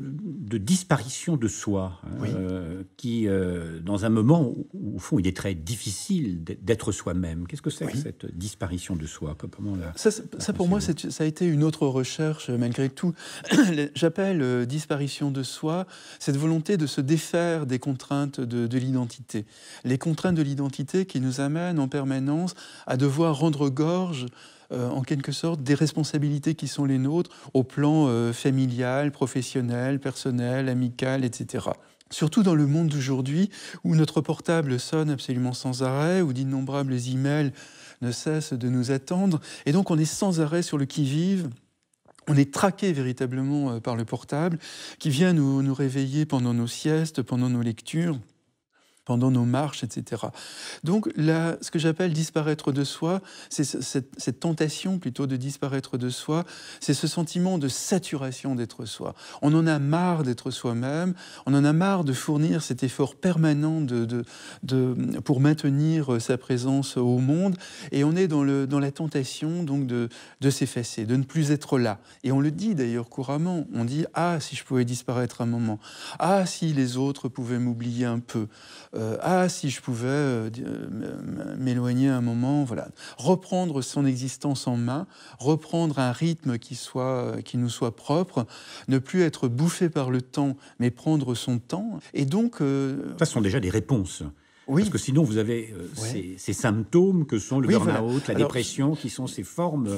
Speaker 2: disparition de soi, hein, euh,
Speaker 1: qui, euh, dans un moment où, au fond, il est très difficile d'être soi-même. Qu'est-ce
Speaker 2: que c'est cette disparition de soi Comment Ça, ça pour moi, ça a été une autre recherche, euh, malgré tout. J'appelle disparition de soi cette volonté de se défaire des contraintes de l'identité. Les contraintes de l'identité qui nous amènent en permanence à devoir rendre gorge euh, en quelque sorte des responsabilités qui sont les nôtres au plan euh, familial, professionnel, personnel, amical, etc. Surtout dans le monde d'aujourd'hui où notre portable sonne absolument sans arrêt, où d'innombrables emails ne cessent de nous attendre, et donc on est sans arrêt sur le qui-vive, on est traqué véritablement euh, par le portable qui vient nous réveiller pendant nos siestes, pendant nos lectures pendant nos marches, etc. Donc ce que j'appelle disparaître de soi, c'est cette, tentation plutôt de disparaître de soi, c'est ce sentiment de saturation d'être soi. On en a marre d'être soi-même, on en a marre de fournir cet effort permanent de, pour maintenir sa présence au monde, et on est dans, le, dans la tentation donc de, de s'effacer, de ne plus être là. Et on le dit d'ailleurs couramment, on dit « Ah, si je pouvais disparaître un moment !»« Ah, si les autres pouvaient m'oublier un peu !» Euh, ah si je pouvais euh, euh, m'éloigner un moment, voilà. Reprendre son existence en main, reprendre un rythme qui, soit, qui nous soit propre, ne plus être bouffé par le temps, mais prendre son temps. Et donc. Ça sont déjà des réponses. Parce que sinon, vous avez euh, ces, symptômes que sont le burn-out, la dépression,
Speaker 1: qui sont ces formes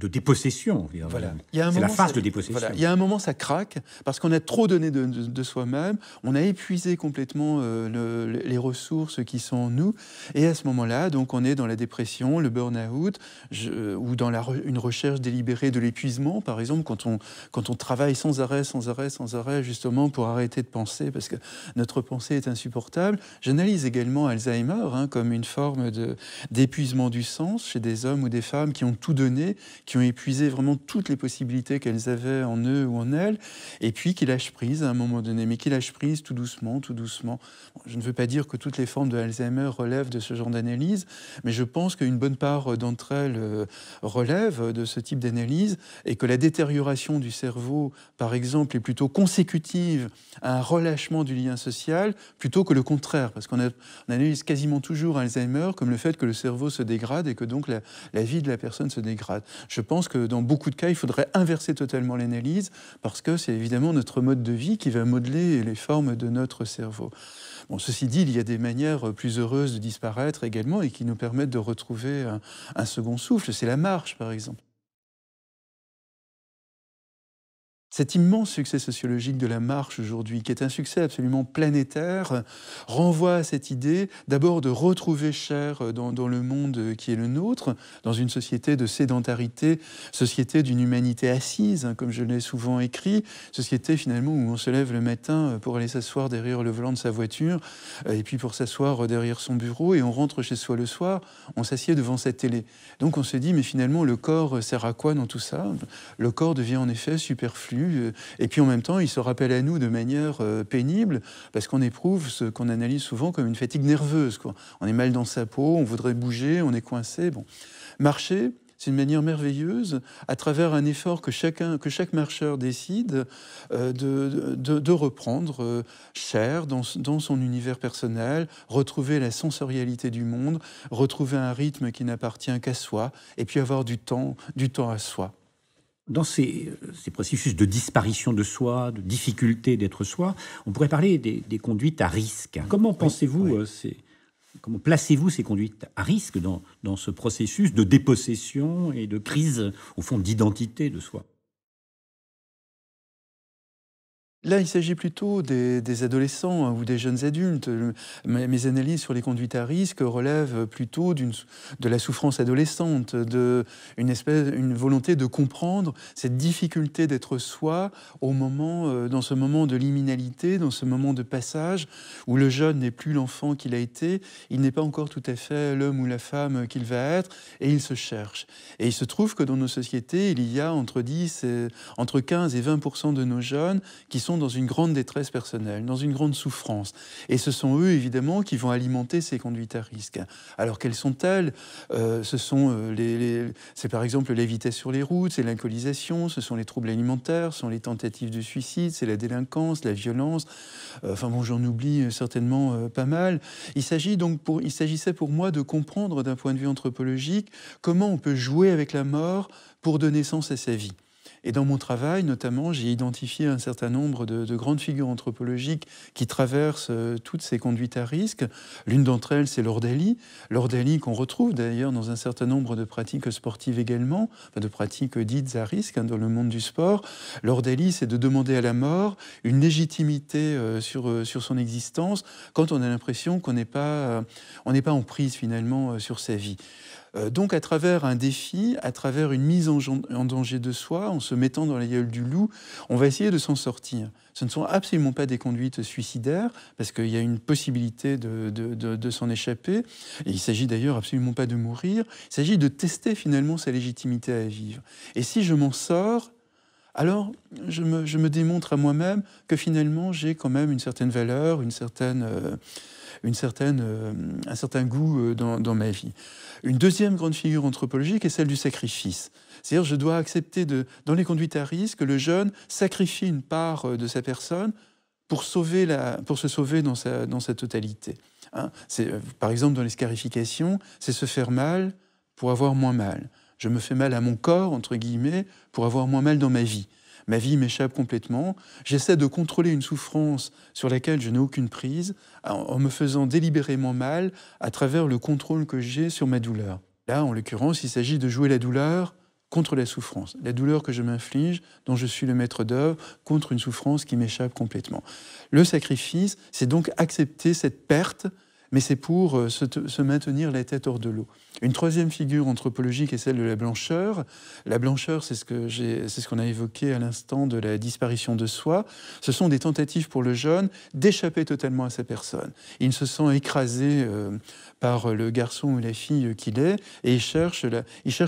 Speaker 1: de, dépossession. Voilà. C'est la phase de dépossession. Il y
Speaker 2: a un moment, ça craque, parce qu'on a trop donné de, soi-même, on a épuisé complètement euh, les ressources qui sont en nous, et à ce moment-là, donc, on est dans la dépression, le burn-out, euh, ou dans la, une recherche délibérée de l'épuisement, par exemple, quand on, quand on travaille sans arrêt, sans arrêt, sans arrêt, justement, pour arrêter de penser, parce que notre pensée est insupportable. J'analyse également Alzheimer hein, comme une forme d'épuisement du sens chez des hommes ou des femmes qui ont tout donné, qui ont épuisé vraiment toutes les possibilités qu'elles avaient en eux ou en elles, et puis qui lâchent prise à un moment donné, mais qui lâchent prise tout doucement, tout doucement. je ne veux pas dire que toutes les formes de Alzheimer relèvent de ce genre d'analyse, mais je pense qu'une bonne part d'entre elles euh, relève de ce type d'analyse et que la détérioration du cerveau, par exemple, est plutôt consécutive à un relâchement du lien social plutôt que le contraire parce qu'on analyse quasiment toujours Alzheimer comme le fait que le cerveau se dégrade et que donc la, vie de la personne se dégrade. Je pense que dans beaucoup de cas, il faudrait inverser totalement l'analyse, parce que c'est évidemment notre mode de vie qui va modeler les formes de notre cerveau. Bon, ceci dit, il y a des manières plus heureuses de disparaître également et qui nous permettent de retrouver un second souffle. C'est la marche, par exemple. Cet immense succès sociologique de la marche aujourd'hui, qui est un succès absolument planétaire, renvoie à cette idée d'abord de retrouver chair euh, dans, le monde qui est le nôtre, dans une société de sédentarité, société d'une humanité assise, hein, comme je l'ai souvent écrit, société finalement où on se lève le matin euh, pour aller s'asseoir derrière le volant de sa voiture, euh, et puis pour s'asseoir derrière son bureau, et on rentre chez soi le soir, on s'assied devant sa télé. Donc on se dit, mais finalement, le corps sert à quoi dans tout ça Le corps devient en effet superflu euh, et puis en même temps, il se rappelle à nous de manière euh, pénible, parce qu'on éprouve ce qu'on analyse souvent comme une fatigue nerveuse. On est mal dans sa peau, on voudrait bouger, on est coincé. Marcher, c'est une manière merveilleuse, à travers un effort que, chaque marcheur décide euh, de, reprendre cher dans, dans, son univers personnel, retrouver la sensorialité du monde, retrouver un rythme qui n'appartient qu'à soi, et puis avoir du temps, du temps à soi dans
Speaker 1: euh, ces, processus de disparition de soi, de difficulté d'être soi, on pourrait parler des, conduites à risque. Comment pensez-vous euh, Comment placez-vous ces conduites à risque dans, dans ce processus de dépossession et de crise, au fond, d'identité de soi
Speaker 2: Là, il s'agit plutôt des, adolescents hein, ou des jeunes adultes. Mes, analyses sur les conduites à risque relèvent plutôt de la souffrance adolescente, de une espèce, une volonté de comprendre cette difficulté d'être soi au moment, euh, dans ce moment de liminalité, dans ce moment de passage où le jeune n'est plus l'enfant qu'il a été, il n'est pas encore tout à fait l'homme ou la femme qu'il va être, et il se cherche. Et il se trouve que dans nos sociétés, il y a entre 10 et, entre 15 et 20 de nos jeunes qui sont dans une grande détresse personnelle, dans une grande souffrance. Et ce sont eux, évidemment, qui vont alimenter ces conduites à risque. Alors quelles sont-elles euh, Ce sont euh, les, c'est par exemple les vitesses sur les routes, c'est l'alcoolisation, ce sont les troubles alimentaires, ce sont les tentatives de suicide, c'est la délinquance, la violence. Euh, enfin bon, j'en oublie certainement pas mal. Il s'agit donc pour, il s'agissait pour moi de comprendre d'un point de vue anthropologique comment on peut jouer avec la mort pour donner sens à sa vie. Et dans mon travail, notamment, j'ai identifié un certain nombre de, grandes figures anthropologiques qui traversent euh, toutes ces conduites à risque. L'une d'entre elles, c'est l'ordalie. L'ordalie qu'on retrouve d'ailleurs dans un certain nombre de pratiques sportives également, de pratiques dites à risque hein, dans le monde du sport. L'ordalie, c'est de demander à la mort une légitimité euh, sur, euh, sur son existence quand on a l'impression qu'on n'est pas, on n'est pas en prise finalement sur sa vie. Euh, donc à travers un défi, à travers une mise en, danger de soi, en se mettant dans la gueule du loup, on va essayer de s'en sortir. Ce ne sont absolument pas des conduites suicidaires, parce qu'il y a une possibilité de, de, de, s'en échapper. Et il s'agit d'ailleurs absolument pas de mourir, il s'agit de tester finalement sa légitimité à vivre. Et si je m'en sors, alors je me, je me démontre à moi-même que finalement j'ai quand même une certaine valeur, une certaine... Euh, une certaine, euh, un certain goût dans, dans ma vie. Une deuxième grande figure anthropologique est celle du sacrifice. C'est-à-dire, je dois accepter, dans les conduites à risque, que le jeune sacrifie une part euh, de sa personne pour, pour se sauver dans sa, totalité. Hein. Euh, par exemple, dans les scarifications, c'est se faire mal pour avoir moins mal. Je me fais mal à mon corps, entre guillemets, pour avoir moins mal dans ma vie ma vie m'échappe complètement, j'essaie de contrôler une souffrance sur laquelle je n'ai aucune prise en me faisant délibérément mal à travers le contrôle que j'ai sur ma douleur. Là, en l'occurrence, il s'agit de jouer la douleur contre la souffrance, la douleur que je m'inflige, dont je suis le maître d'œuvre, contre une souffrance qui m'échappe complètement. Le sacrifice, c'est donc accepter cette perte mais c'est pour euh, se, maintenir la tête hors de l'eau. Une troisième figure anthropologique est celle de la blancheur. La blancheur, c'est ce qu'on ce qu'on a évoqué à l'instant de la disparition de soi. Ce sont des tentatives pour le jeune d'échapper totalement à sa personne. Il se sent écrasé euh, par le garçon ou la fille qu'il est et il cherche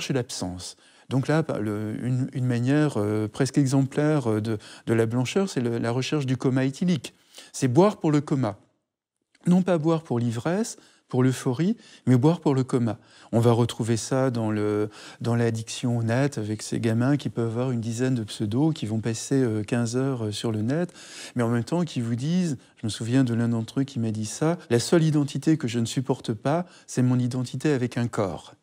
Speaker 2: l'absence. donc là, une, manière euh, presque exemplaire de, de la blancheur, c'est la recherche du coma éthylique. C'est boire pour le coma non pas boire pour l'ivresse, pour l'euphorie, mais boire pour le coma. On va retrouver ça dans, le, dans l'addiction au net, avec ces gamins qui peuvent avoir une dizaine de pseudos, qui vont passer 15 euh, heures euh, sur le net, mais en même temps qui vous disent, je me souviens de l'un d'entre eux qui m'a dit ça, la seule identité que je ne supporte pas, c'est mon identité avec un corps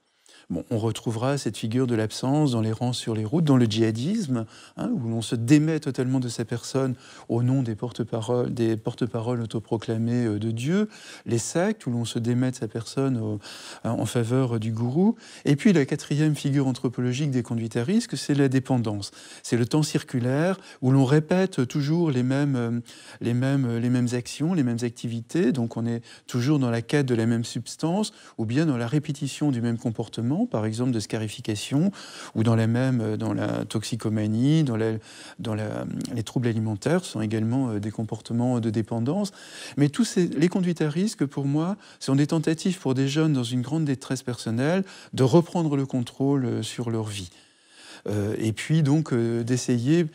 Speaker 2: on retrouvera cette figure de l'absence dans les rangs sur les routes, dans le djihadisme, hein, où l'on se démet totalement de sa personne au nom des porte-paroles des porte-paroles euh, de Dieu, les sectes où l'on se démet de sa personne euh, en faveur du gourou, et puis la quatrième figure anthropologique des conduites à risque, c'est la dépendance. C'est le temps circulaire où l'on répète toujours les mêmes, euh, les mêmes, les mêmes actions, les mêmes activités, donc on est toujours dans la quête de la même substance ou bien dans la répétition du même comportement par exemple de scarification, ou dans la même, euh, dans la toxicomanie, dans, les troubles alimentaires, sont également euh, des comportements de dépendance. Mais tous les conduites à risque, pour moi, sont des tentatives pour des jeunes dans une grande détresse personnelle de reprendre le contrôle euh, sur leur vie. et puis donc d'essayer,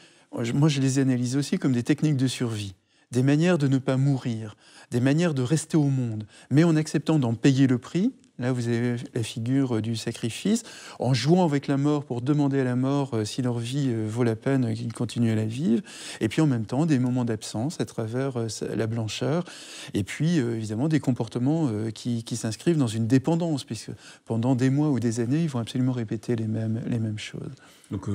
Speaker 2: moi je les analyse aussi comme des techniques de survie des manières de ne pas mourir, des manières de rester au monde, mais en acceptant d'en payer le prix, Là, vous avez la figure euh, du sacrifice, en jouant avec la mort pour demander à la mort euh, si leur vie euh, vaut la peine qu'ils continuent à la vivre, et puis en même temps des moments d'absence à travers la blancheur, et puis évidemment des comportements qui, s'inscrivent dans une dépendance, puisque pendant des mois ou des années, ils vont absolument répéter les mêmes, les mêmes choses. Donc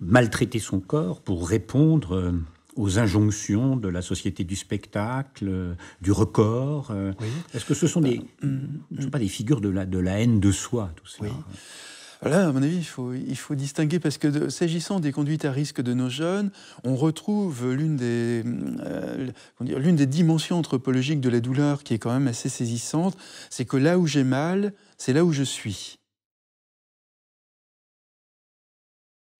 Speaker 1: maltraiter son corps pour répondre aux injonctions de la société du spectacle,
Speaker 2: euh, du record euh, Est-ce que ce sont des, bah, sont mm, pas des mm. figures de la, de la haine de soi, tout hein à mon avis, il faut, il faut distinguer parce que s'agissant des conduites à risque de nos jeunes, on retrouve l'une des, euh, l'une des dimensions anthropologiques de la douleur qui est quand même assez saisissante, c'est que là où j'ai mal, c'est là où je suis.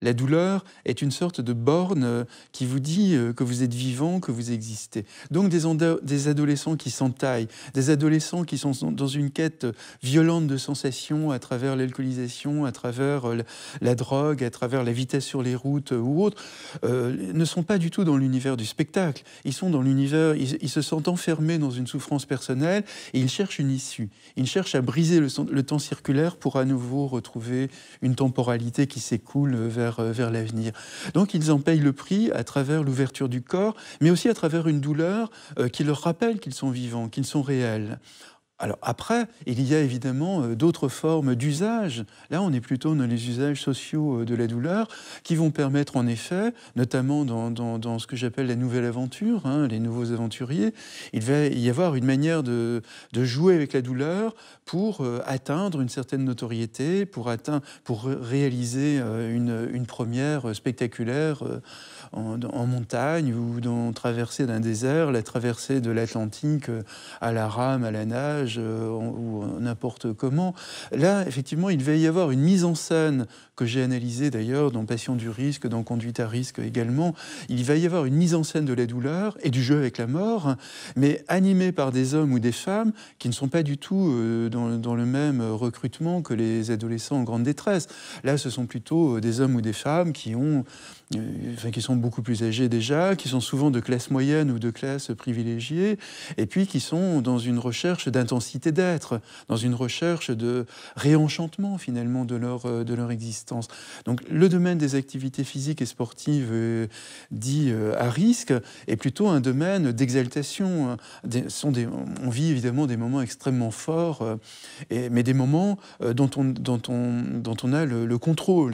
Speaker 2: La douleur est une sorte de borne euh, qui vous dit euh, que vous êtes vivant, que vous existez. Donc des, adolescents qui s'entaillent, des adolescents qui sont dans une quête violente de sensations à travers l'alcoolisation, à travers euh, la drogue, à travers la vitesse sur les routes ou autres, ne sont pas du tout dans l'univers du spectacle. Ils sont dans l'univers, ils, se sentent enfermés dans une souffrance personnelle et ils cherchent une issue. Ils cherchent à briser le, le temps circulaire pour à nouveau retrouver une temporalité qui s'écoule vers euh, vers, l'avenir. Donc ils en payent le prix à travers l'ouverture du corps, mais aussi à travers une douleur euh, qui leur rappelle qu'ils sont vivants, qu'ils sont réels. Alors après, il y a évidemment euh, d'autres formes d'usage. Là, on est plutôt dans les usages sociaux euh, de la douleur qui vont permettre en effet, notamment dans, ce que j'appelle la nouvelle aventure, hein, les nouveaux aventuriers, il va y avoir une manière de, jouer avec la douleur pour euh, atteindre une certaine notoriété, pour, atteindre, pour réaliser une, première spectaculaire en, montagne ou dans traversée d'un désert, la traversée de l'Atlantique euh, à la rame, à la nage euh, ou euh, n'importe comment. Là, effectivement, il va y avoir une mise en scène que j'ai analysé d'ailleurs dans Passion du risque, dans Conduite à risque également, il va y avoir une mise en scène de la douleur et du jeu avec la mort, mais animée par des hommes ou des femmes qui ne sont pas du tout euh, dans, dans le même recrutement que les adolescents en grande détresse. Là, ce sont plutôt euh, des hommes ou des femmes qui ont euh, Enfin, qui sont beaucoup plus âgés déjà, qui sont souvent de classe moyenne ou de classe privilégiée, et puis qui sont dans une recherche d'intensité d'être, dans une recherche de réenchantement finalement de leur, de leur existence. Donc le domaine des activités physiques et sportives euh, dit euh, à risque est plutôt un domaine d'exaltation. Hein. on vit évidemment des moments extrêmement forts, euh, mais des moments dont on, a le, contrôle.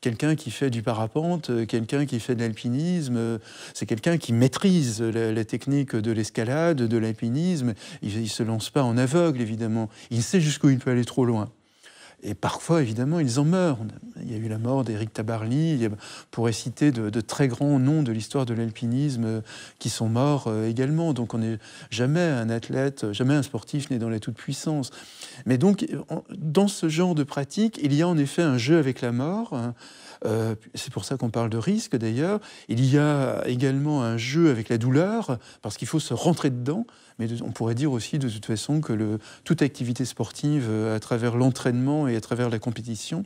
Speaker 2: Quelqu'un qui fait du parapente, quelqu'un qui fait de l'alpinisme, c'est quelqu'un qui maîtrise la, la technique de l'escalade, de l'alpinisme. Il ne se lance pas en aveugle, évidemment. Il sait jusqu'où il peut aller trop loin. Et parfois, évidemment, ils en meurent. Il y a eu la mort d'Éric Tabarly, pourrait citer de, très grands noms de l'histoire de l'alpinisme euh, qui sont morts euh, également. Donc on n'est jamais un athlète, euh, jamais un sportif n'est dans la toute-puissance. Mais donc, dans ce genre de pratique, il y a en effet un jeu avec la mort. Hein, euh, c'est pour ça qu'on parle de risque d'ailleurs. Il y a également un jeu avec la douleur, parce qu'il faut se rentrer dedans. Mais on pourrait dire aussi de toute façon que toute activité sportive, euh, à travers l'entraînement et à travers la compétition,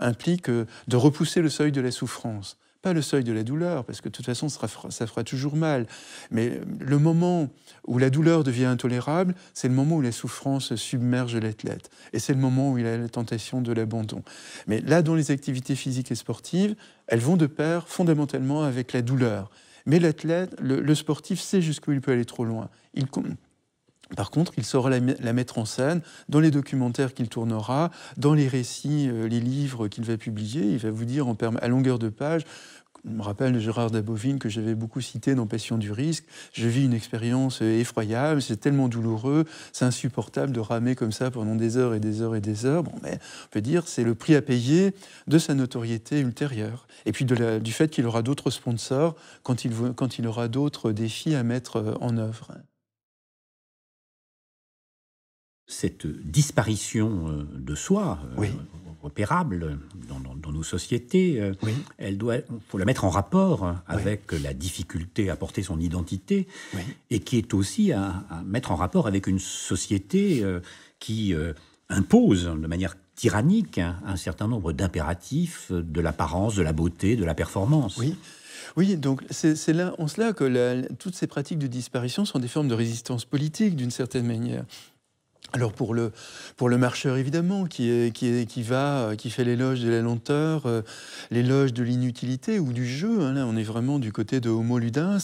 Speaker 2: implique euh, de repousser le seuil de la souffrance pas le seuil de la douleur, parce que de toute façon, ça fera, ça fera toujours mal. Mais le moment où la douleur devient intolérable, c'est le moment où la souffrance submerge l'athlète. Et c'est le moment où il a la tentation de l'abandon. Mais là, dans les activités physiques et sportives, elles vont de pair fondamentalement avec la douleur. Mais l'athlète, le, sportif sait jusqu'où il peut aller trop loin. Il, par contre, il saura la, mettre en scène dans les documentaires qu'il tournera, dans les récits, euh, les livres qu'il va publier. Il va vous dire en à longueur de page on me rappelle de Gérard Dabovine que j'avais beaucoup cité dans Passion du risque. Je vis une expérience euh, effroyable, c'est tellement douloureux, c'est insupportable de ramer comme ça pendant des heures et des heures et des heures. mais on peut dire c'est le prix à payer de sa notoriété ultérieure. Et puis du fait qu'il aura d'autres sponsors quand il, aura d'autres défis à mettre euh, en œuvre
Speaker 1: cette disparition euh, de soi repérable dans nos sociétés, euh, elle doit, faut la mettre en rapport hein, avec la difficulté à porter son identité, et qui est aussi à, mettre en rapport avec une société euh, qui euh, impose de manière
Speaker 2: tyrannique hein, un certain nombre d'impératifs de l'apparence, de la beauté, de la performance. Oui. Oui, donc c'est là, en cela que toutes ces pratiques de disparition sont des formes de résistance politique d'une certaine manière. Alors pour le, pour le marcheur évidemment qui, qui, qui va qui fait l'éloge de la lenteur, euh, l'éloge de l'inutilité ou du jeu. Hein, là on est vraiment du côté de Homo ludens.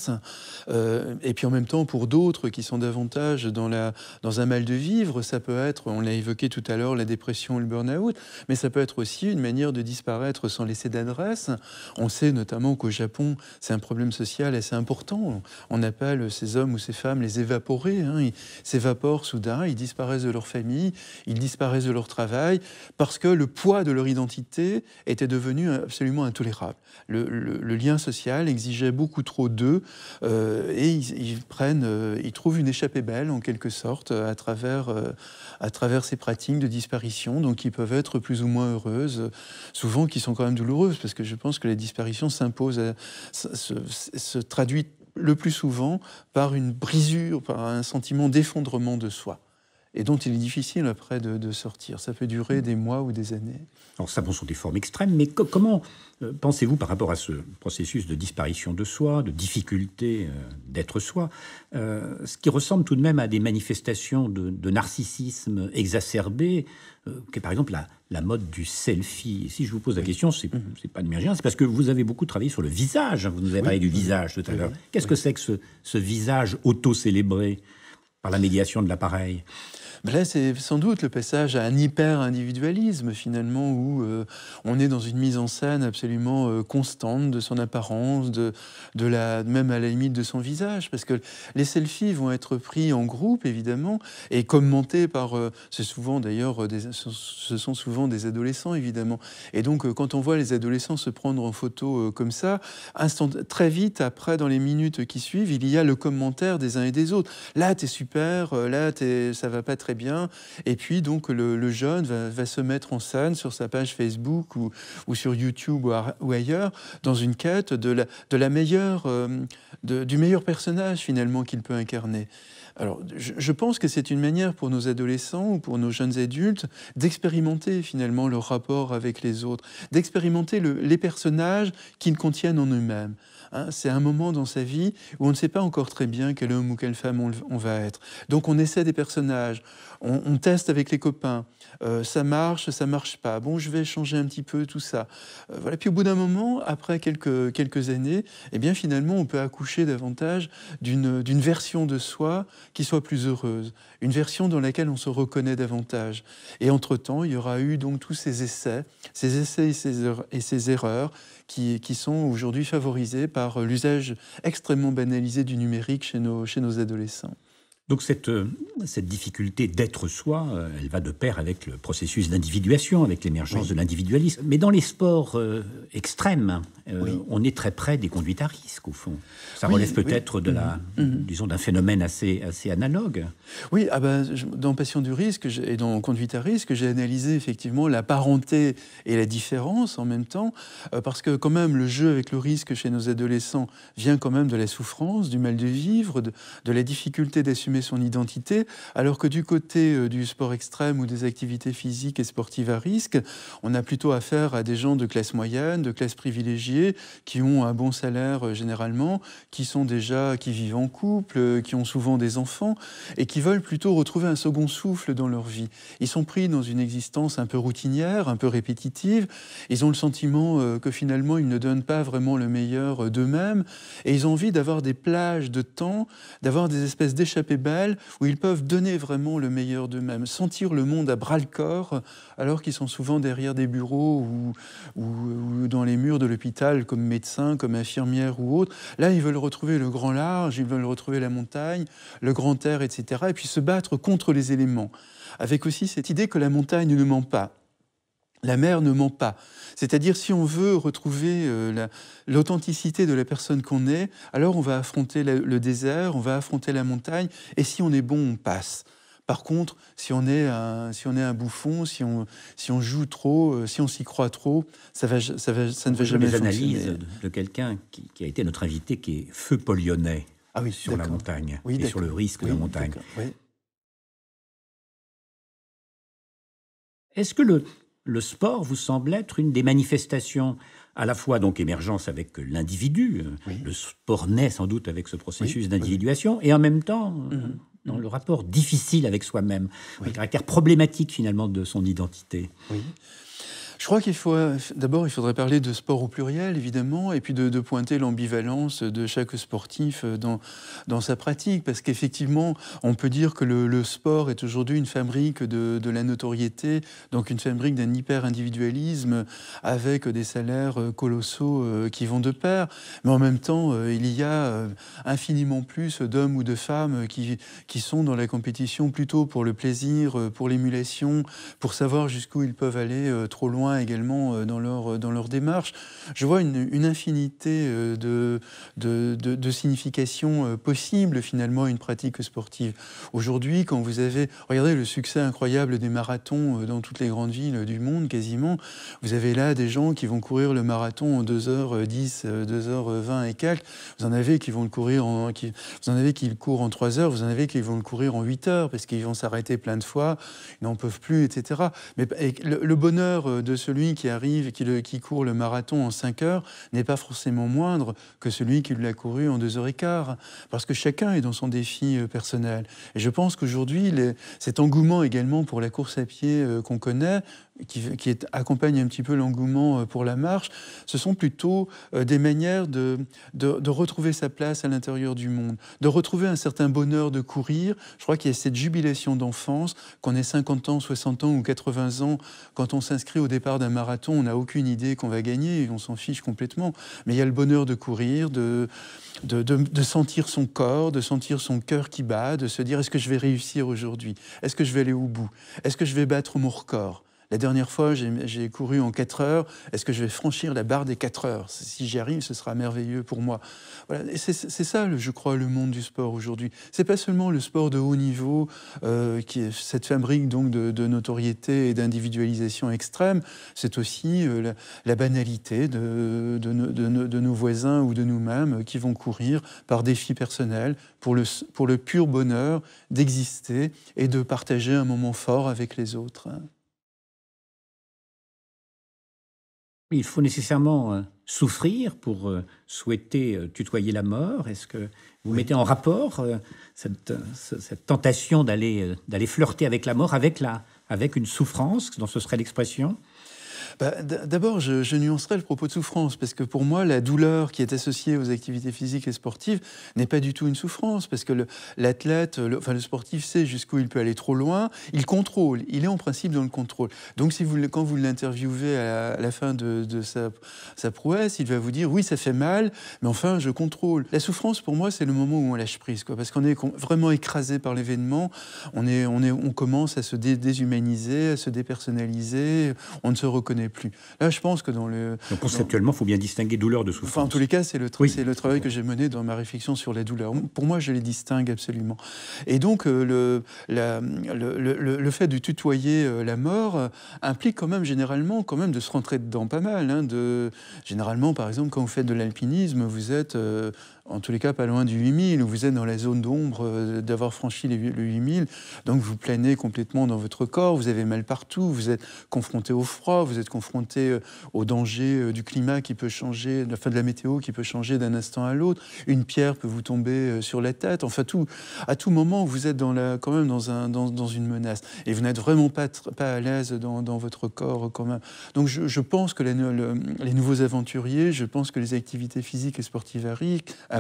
Speaker 2: Euh, et puis en même temps pour d'autres qui sont davantage dans la dans un mal de vivre, ça peut être on l'a évoqué tout à l'heure la dépression et le burn-out, mais ça peut être aussi une manière de disparaître sans laisser d'adresse. On sait notamment qu'au Japon c'est un problème social assez important. On appelle ces hommes ou ces femmes les évaporés. Hein. ils s'évaporent soudain, ils disparaissent de leur famille, ils disparaissent de leur travail, parce que le poids de leur identité était devenu absolument intolérable. Le, lien social exigeait beaucoup trop d'eux, euh, et ils, prennent, euh, ils trouvent une échappée belle, en quelque sorte, à travers, euh, à travers ces pratiques de disparition, donc qui peuvent être plus ou moins heureuses, souvent qui sont quand même douloureuses, parce que je pense que la disparition s'impose, se, traduit le plus souvent par une brisure, par un sentiment d'effondrement de soi et dont il est difficile après de, sortir. Ça peut durer hmm. des mois ou des années. Alors ça, bon, sont des formes extrêmes, mais comment
Speaker 1: euh, pensez-vous par rapport à ce processus de disparition de soi, de difficulté euh, d'être soi, euh, ce qui ressemble tout de même à des manifestations de, narcissisme exacerbé, qui est par exemple la, mode du selfie. si je vous pose la question, c'est n'est hmm. pas de rien, c'est parce que vous avez beaucoup travaillé sur le visage. Hein, vous nous avez parlé du visage tout à l'heure. Qu'est-ce que c'est que ce, ce visage auto-célébré par la médiation de l'appareil
Speaker 2: Là, c'est sans doute le passage à un hyper-individualisme, finalement, où euh, on est dans une mise en scène absolument euh, constante de son apparence, de, de la, même à la limite de son visage, parce que les selfies vont être pris en groupe, évidemment, et commentés par, euh, c'est souvent d'ailleurs, ce sont souvent des adolescents, évidemment. Et donc, quand on voit les adolescents se prendre en photo comme ça, instant, très vite, après, dans les minutes qui suivent, il y a le commentaire des uns et des autres. Là, t'es super, là, es, ça va pas très bien. Et puis donc le, jeune va, se mettre en scène sur sa page Facebook ou, ou sur YouTube ou, ailleurs dans une quête de la, de la meilleure, euh, de, du meilleur personnage finalement qu'il peut incarner. Alors, je, pense que c'est une manière pour nos adolescents ou pour nos jeunes adultes d'expérimenter finalement leur rapport avec les autres, d'expérimenter les personnages qu'ils contiennent en eux-mêmes. Hein, c'est un moment dans sa vie où on ne sait pas encore très bien quel homme ou quelle femme on, va être. Donc on essaie des personnages, on, teste avec les copains. Euh, ça marche, ça marche pas. Bon, je vais changer un petit peu tout ça. Euh, voilà. Puis au bout d'un moment, après quelques, années, eh bien finalement, on peut accoucher davantage d'une version de soi qui soit plus heureuse, une version dans laquelle on se reconnaît davantage. Et entre-temps, il y aura eu donc tous ces essais, ces essais et ces erreurs qui, sont aujourd'hui favorisées par l'usage extrêmement banalisé du numérique chez nos adolescents.
Speaker 1: Donc cette, euh, cette difficulté d'être soi, euh, elle va de pair avec le processus d'individuation, avec l'émergence de l'individualisme. Mais dans les sports euh, extrêmes, on est très près
Speaker 2: des conduites à risque, au fond. Ça relève peut-être de la, mm-hmm. Mm-hmm. disons, d'un phénomène assez, assez analogue. Oui, ah ben, dans Passion du risque et dans Conduite à risque, j'ai analysé effectivement la parenté et la différence en même temps, parce que quand même le jeu avec le risque chez nos adolescents vient quand même de la souffrance, du mal de vivre, de, de la difficulté d'assumer son identité, alors que du côté euh, du sport extrême ou des activités physiques et sportives à risque, on a plutôt affaire à des gens de classe moyenne, de classe privilégiée, qui ont un bon salaire euh, généralement, qui sont déjà, qui vivent en couple, euh, qui ont souvent des enfants, et qui veulent plutôt retrouver un second souffle dans leur vie. Ils sont pris dans une existence un peu routinière, un peu répétitive, ils ont le sentiment que finalement ils ne donnent pas vraiment le meilleur d'eux-mêmes, et ils ont envie d'avoir des plages de temps, d'avoir des espèces d'échappées belle, où ils peuvent donner vraiment le meilleur d'eux-mêmes, sentir le monde à bras-le-corps, alors qu'ils sont souvent derrière des bureaux ou, ou dans les murs de l'hôpital comme médecins, comme infirmières ou autres. Là, ils veulent retrouver le grand large, ils veulent retrouver la montagne, le grand air, etc., et puis se battre contre les éléments, avec aussi cette idée que la montagne ne ment pas. La mer ne ment pas. C'est-à-dire, si on veut retrouver euh, l'authenticité de la personne qu'on est, alors on va affronter le désert, on va affronter la montagne, et si on est bon, on passe. Par contre, si on est un, si on est un bouffon, si on, si on joue trop, euh, si on s'y croit trop, ça, ne va jamais les analyses
Speaker 1: de, quelqu'un qui, a été notre invité, qui est Feu Polionnet, ah sur la montagne, et sur le risque de la montagne. Est-ce que le, le sport vous semble être une des manifestations à la fois donc émergence avec l'individu, euh, le sport naît sans doute avec ce processus d'individuation, et en même temps, mm-hmm. euh, dans
Speaker 2: mm-hmm. le rapport difficile avec soi-même, le caractère problématique finalement de son identité. Je crois qu'il faut euh, d'abord il faudrait parler de sport au pluriel évidemment et puis de, pointer l'ambivalence de chaque sportif euh, dans, dans sa pratique parce qu'effectivement on peut dire que le, sport est aujourd'hui une fabrique de, de, la notoriété donc une fabrique d'un hyper individualisme avec des salaires euh, colossaux qui vont de pair mais en même temps il y a infiniment plus d'hommes ou de femmes qui, qui sont dans la compétition plutôt pour le plaisir pour l'émulation pour savoir jusqu'où ils peuvent aller trop loin également euh, dans leur, euh, dans leur démarche. Je vois une, infinité euh, de, de, de, de significations possibles finalement à une pratique sportive. Aujourd'hui, quand vous avez, regardez le succès incroyable des marathons dans toutes les grandes villes du monde quasiment, vous avez là des gens qui vont courir le marathon en 2h10, 2h20 et quelques, vous en avez qui vont le courir en, qui, vous en avez qui le courent en 3 h vous en avez qui vont le courir en 8 h parce qu'ils vont s'arrêter plein de fois, ils n'en peuvent plus, etc. Mais le, le bonheur de celui qui arrive qui, court le marathon en 5 heures n'est pas forcément moindre que celui qui l'a couru en 2 heures et quart, parce que chacun est dans son défi euh, personnel. Et je pense qu'aujourd'hui, cet engouement également pour la course à pied euh, qu'on connaît qui, accompagne un petit peu l'engouement euh, pour la marche, ce sont plutôt euh, des manières de, retrouver sa place à l'intérieur du monde, de retrouver un certain bonheur de courir. Je crois qu'il y a cette jubilation d'enfance, qu'on ait 50 ans, 60 ans ou 80 ans, quand on s'inscrit au départ d'un marathon, on n'a aucune idée qu'on va gagner, on s'en fiche complètement. Mais il y a le bonheur de courir, de, de sentir son corps, de sentir son cœur qui bat, de se dire est-ce que je vais réussir aujourd'hui Est-ce que je vais aller au bout Est-ce que je vais battre mon record la dernière fois, j'ai couru en 4 heures. Est-ce que je vais franchir la barre des 4 heures Si j'y arrive, ce sera merveilleux pour moi. Voilà. C'est ça, je crois, le monde du sport aujourd'hui. Ce n'est pas seulement le sport de haut niveau, euh, qui est cette fabrique donc de, notoriété et d'individualisation extrême. C'est aussi euh, la, banalité de, nos voisins ou de nous-mêmes qui vont courir par défi personnel pour le, pour le pur bonheur d'exister et de partager un moment fort avec les autres.
Speaker 1: Il faut nécessairement euh, souffrir pour euh, souhaiter euh, tutoyer la mort Est-ce que vous mettez en rapport cette, cette tentation d'aller flirter avec la mort, avec, la, avec une souffrance, dont ce serait l'expression
Speaker 2: bah, d'abord, je, je, nuancerai le propos de souffrance, parce que pour moi, la douleur qui est associée aux activités physiques et sportives n'est pas du tout une souffrance, parce que l'athlète, le, enfin le sportif sait jusqu'où il peut aller trop loin, il contrôle, il est en principe dans le contrôle. Donc si vous, quand vous l'interviewez à, la fin de, sa, prouesse, il va vous dire, oui, ça fait mal, mais enfin, je contrôle. La souffrance, pour moi, c'est le moment où on lâche prise, quoi, parce qu'on est vraiment écrasé par l'événement, on, est, on, est, on commence à se déshumaniser, à se dépersonnaliser, on ne se reconnaît plus. Là, je pense que dans le... conceptuellement, il faut bien distinguer douleur de souffrance. en tous les cas, c'est le, travail que j'ai mené dans ma réflexion sur les douleurs. Pour moi, je les distingue absolument. Et donc, euh, le, le, fait de tutoyer euh, la mort euh, implique quand même, généralement, quand même de se rentrer dedans pas mal. Hein, de... Généralement, par exemple, quand vous faites de l'alpinisme, vous êtes en tous les cas pas loin du 8000, vous êtes dans la zone d'ombre euh, d'avoir franchi le 8000, donc vous planez complètement dans votre corps, vous avez mal partout, vous êtes confronté au froid, vous êtes confronté euh, au danger euh, du climat qui peut changer, de la de la météo qui peut changer d'un instant à l'autre, une pierre peut vous tomber sur la tête, enfin tout, à tout moment vous êtes dans quand même dans, un, dans, une menace, et vous n'êtes vraiment pas, pas à l'aise dans, votre corps quand même. Donc je, pense que les, les nouveaux aventuriers, je pense que les activités physiques et sportives à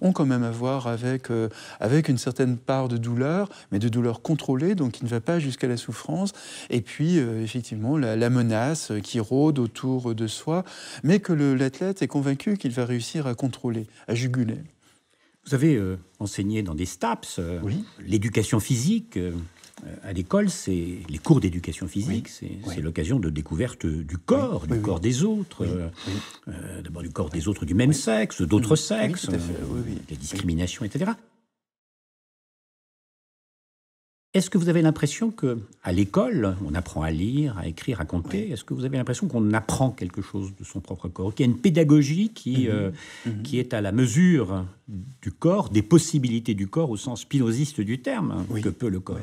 Speaker 2: ont quand même à voir avec, euh, avec une certaine part de douleur, mais de douleur contrôlée, donc qui ne va pas jusqu'à la souffrance. Et puis, euh, effectivement, la, menace qui rôde autour de soi, mais que l'athlète est convaincu qu'il va réussir à contrôler, à juguler. Vous avez euh, enseigné dans des STAPS
Speaker 1: l'éducation physique. Euh, à l'école, c'est les cours d'éducation physique, c'est l'occasion de découverte du corps, du corps des autres, euh, euh, d'abord du corps des autres du même sexe, d'autres sexes, des les discriminations, etc. Est-ce que vous avez l'impression que, à l'école, on apprend à lire, à écrire, à compter Est-ce que vous avez l'impression qu'on apprend quelque chose de son propre corps Qu'il y a une pédagogie qui, mhm. Mhm. qui est à la mesure du corps, des possibilités du corps au sens spinoziste du terme
Speaker 2: que peut le corps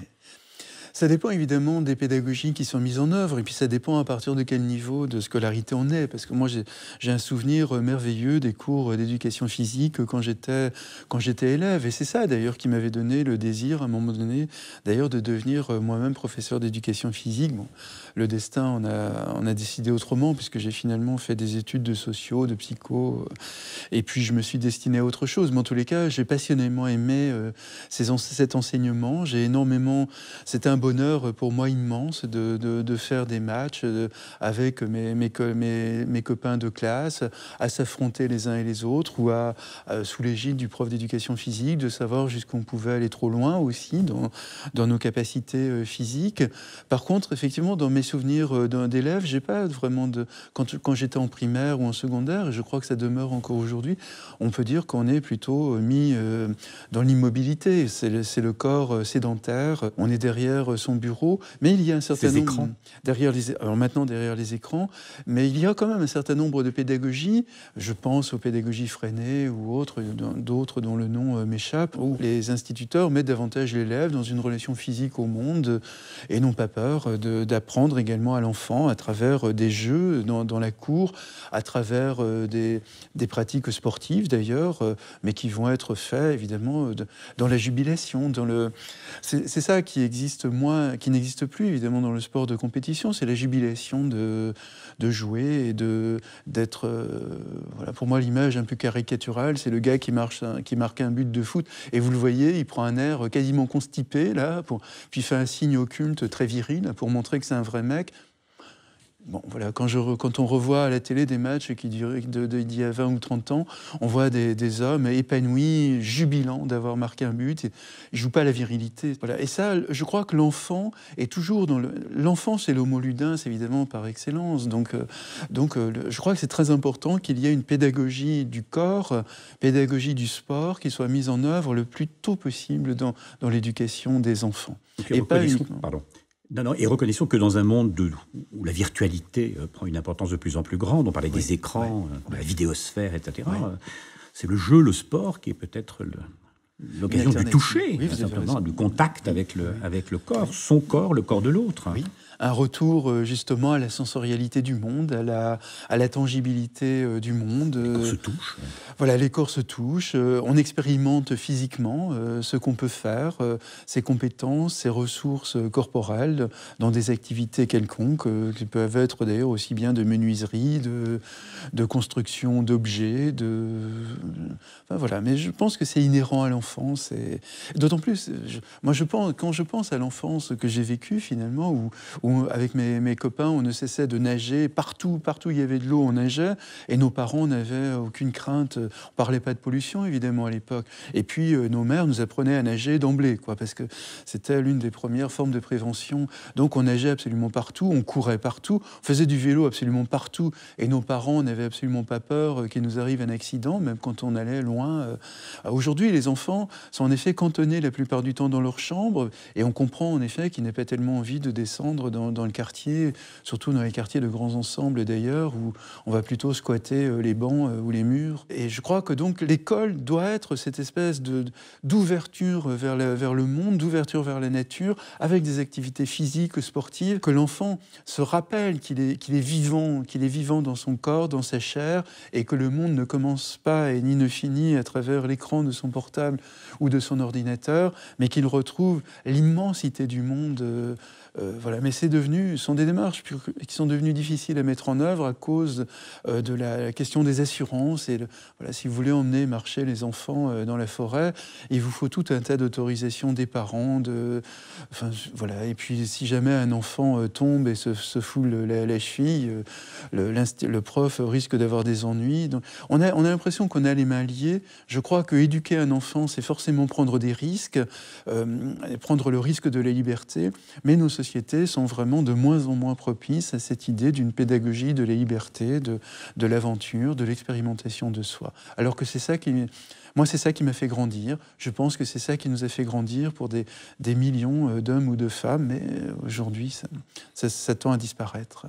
Speaker 2: ça dépend évidemment des pédagogies qui sont mises en œuvre, et puis ça dépend à partir de quel niveau de scolarité on est. Parce que moi, j'ai un souvenir euh, merveilleux des cours euh, d'éducation physique euh, quand j'étais élève, et c'est ça d'ailleurs qui m'avait donné le désir à un moment donné, d'ailleurs, de devenir moi-même professeur d'éducation physique le destin on a, a décidé autrement, puisque j'ai finalement fait des études de sociaux, de psycho, euh, et puis je me suis destiné à autre chose. Mais en tous les cas, j'ai passionnément aimé euh, cet enseignement. J'ai énormément. C'était un bonheur pour moi immense de, faire des matchs euh, avec mes, copains de classe, à s'affronter les uns et les autres, ou à, sous l'égide du prof d'éducation physique, de savoir jusqu'où on pouvait aller trop loin aussi dans, dans nos capacités physiques. Par contre, effectivement, dans mes souvenirs euh, d'élèves, j'ai pas vraiment de. Quand, quand j'étais en primaire ou en secondaire, et je crois que ça demeure encore aujourd'hui, on peut dire qu'on est plutôt euh, mis euh, dans l'immobilité. C'est le, corps sédentaire, on est derrière son bureau, mais il y a un certain nombre. Derrière les, alors maintenant, derrière les écrans, mais il y a quand même un certain nombre de pédagogies. Je pense aux pédagogies freinées ou autres, d'autres dont le nom m'échappe, où les instituteurs mettent davantage l'élève dans une relation physique au monde et n'ont pas peur d'apprendre également à l'enfant à travers euh, des jeux dans, la cour, à travers euh, des, pratiques sportives d'ailleurs, euh, mais qui vont être faits évidemment dans la jubilation, dans le. C'est ça qui existe moins, qui n'existe plus évidemment dans le sport de compétition, c'est la jubilation de, de jouer et de d'être. voilà, pour moi l'image un peu caricaturale, c'est le gars qui marche, qui marque un but de foot et vous le voyez, il prend un air quasiment constipé là, pour, puis fait un signe occulte très viril pour montrer que c'est un vrai Mec, Bon, voilà, quand, je, quand, on revoit à la télé des matchs qui duraient d'il y a 20 ou 30 ans, on voit des, hommes épanouis, jubilants d'avoir marqué un but. Et, ils ne jouent pas la virilité. Voilà. Et ça, je crois que l'enfant est toujours dans le. L'enfant, c'est l'homo ludens, évidemment, par excellence. Donc, euh, donc euh, je crois que c'est très important qu'il y ait une pédagogie du corps, pédagogie du sport, qui soit mise en œuvre le plus tôt possible dans, l'éducation des enfants. Et, pas uniquement.
Speaker 1: Pardon non, non, et reconnaissons que dans un monde où la virtualité euh, prend une importance de plus en plus grande, on parlait des écrans, euh, la vidéosphère, etc., euh, c'est le jeu, le sport qui est peut-être l'occasion du toucher, du contact
Speaker 2: avec, le, avec le corps, son corps, le corps de l'autre un retour euh, justement à la sensorialité du monde, à la, à la tangibilité euh, du monde. Les corps se euh, touchent. Voilà, les corps se touchent. On expérimente physiquement ce qu'on peut faire, ses compétences, ses ressources corporelles dans des activités quelconques qui peuvent être d'ailleurs aussi bien de menuiserie, de, de construction d'objets, de enfin, voilà. Mais je pense que c'est inhérent à l'enfance et d'autant plus, moi je pense quand je pense à l'enfance que j'ai vécue finalement où, où avec mes, copains, on ne cessait de nager. Partout, partout il y avait de l'eau, on nageait. Et nos parents n'avaient aucune crainte. On parlait pas de pollution, évidemment, à l'époque. Et puis, euh, nos mères nous apprenaient à nager d'emblée, quoi, parce que c'était l'une des premières formes de prévention. Donc, on nageait absolument partout, on courait partout, on faisait du vélo absolument partout. Et nos parents n'avaient absolument pas peur euh, qu'il nous arrive un accident, même quand on allait loin. Euh. Ah, aujourd'hui, les enfants sont en effet cantonnés la plupart du temps dans leur chambre. Et on comprend, en effet, qu'ils n'aient pas tellement envie de descendre dans, le quartier, surtout dans les quartiers de grands ensembles d'ailleurs, où on va plutôt squatter euh, les bancs euh, ou les murs. Et je crois que donc l'école doit être cette espèce d'ouverture vers, vers le monde, d'ouverture vers la nature, avec des activités physiques, sportives, que l'enfant se rappelle qu'il est, qu'il est vivant, qu'il est vivant dans son corps, dans sa chair, et que le monde ne commence pas et ni ne finit à travers l'écran de son portable ou de son ordinateur, mais qu'il retrouve l'immensité du monde euh, euh, voilà. Mais c'est devenu, sont des démarches qui sont devenues difficiles à mettre en œuvre à cause euh, de la, question des assurances. Et voilà, si vous voulez emmener marcher les enfants euh, dans la forêt, il vous faut tout un tas d'autorisations des parents. De, voilà. Et puis, si jamais un enfant tombe et se, foule la, cheville, le, prof risque d'avoir des ennuis. Donc, on a, on a l'impression qu'on a les mains liées. Je crois que éduquer un enfant, c'est forcément prendre des risques, prendre le risque de la liberté. Mais sont vraiment de moins en moins propices à cette idée d'une pédagogie de la liberté, de, l'aventure, de l'expérimentation de soi. Alors que c'est ça qui... Moi, c'est ça qui m'a fait grandir. Je pense que c'est ça qui nous a fait grandir pour des, millions euh, d'hommes ou de femmes, mais euh, aujourd'hui, ça tend à disparaître.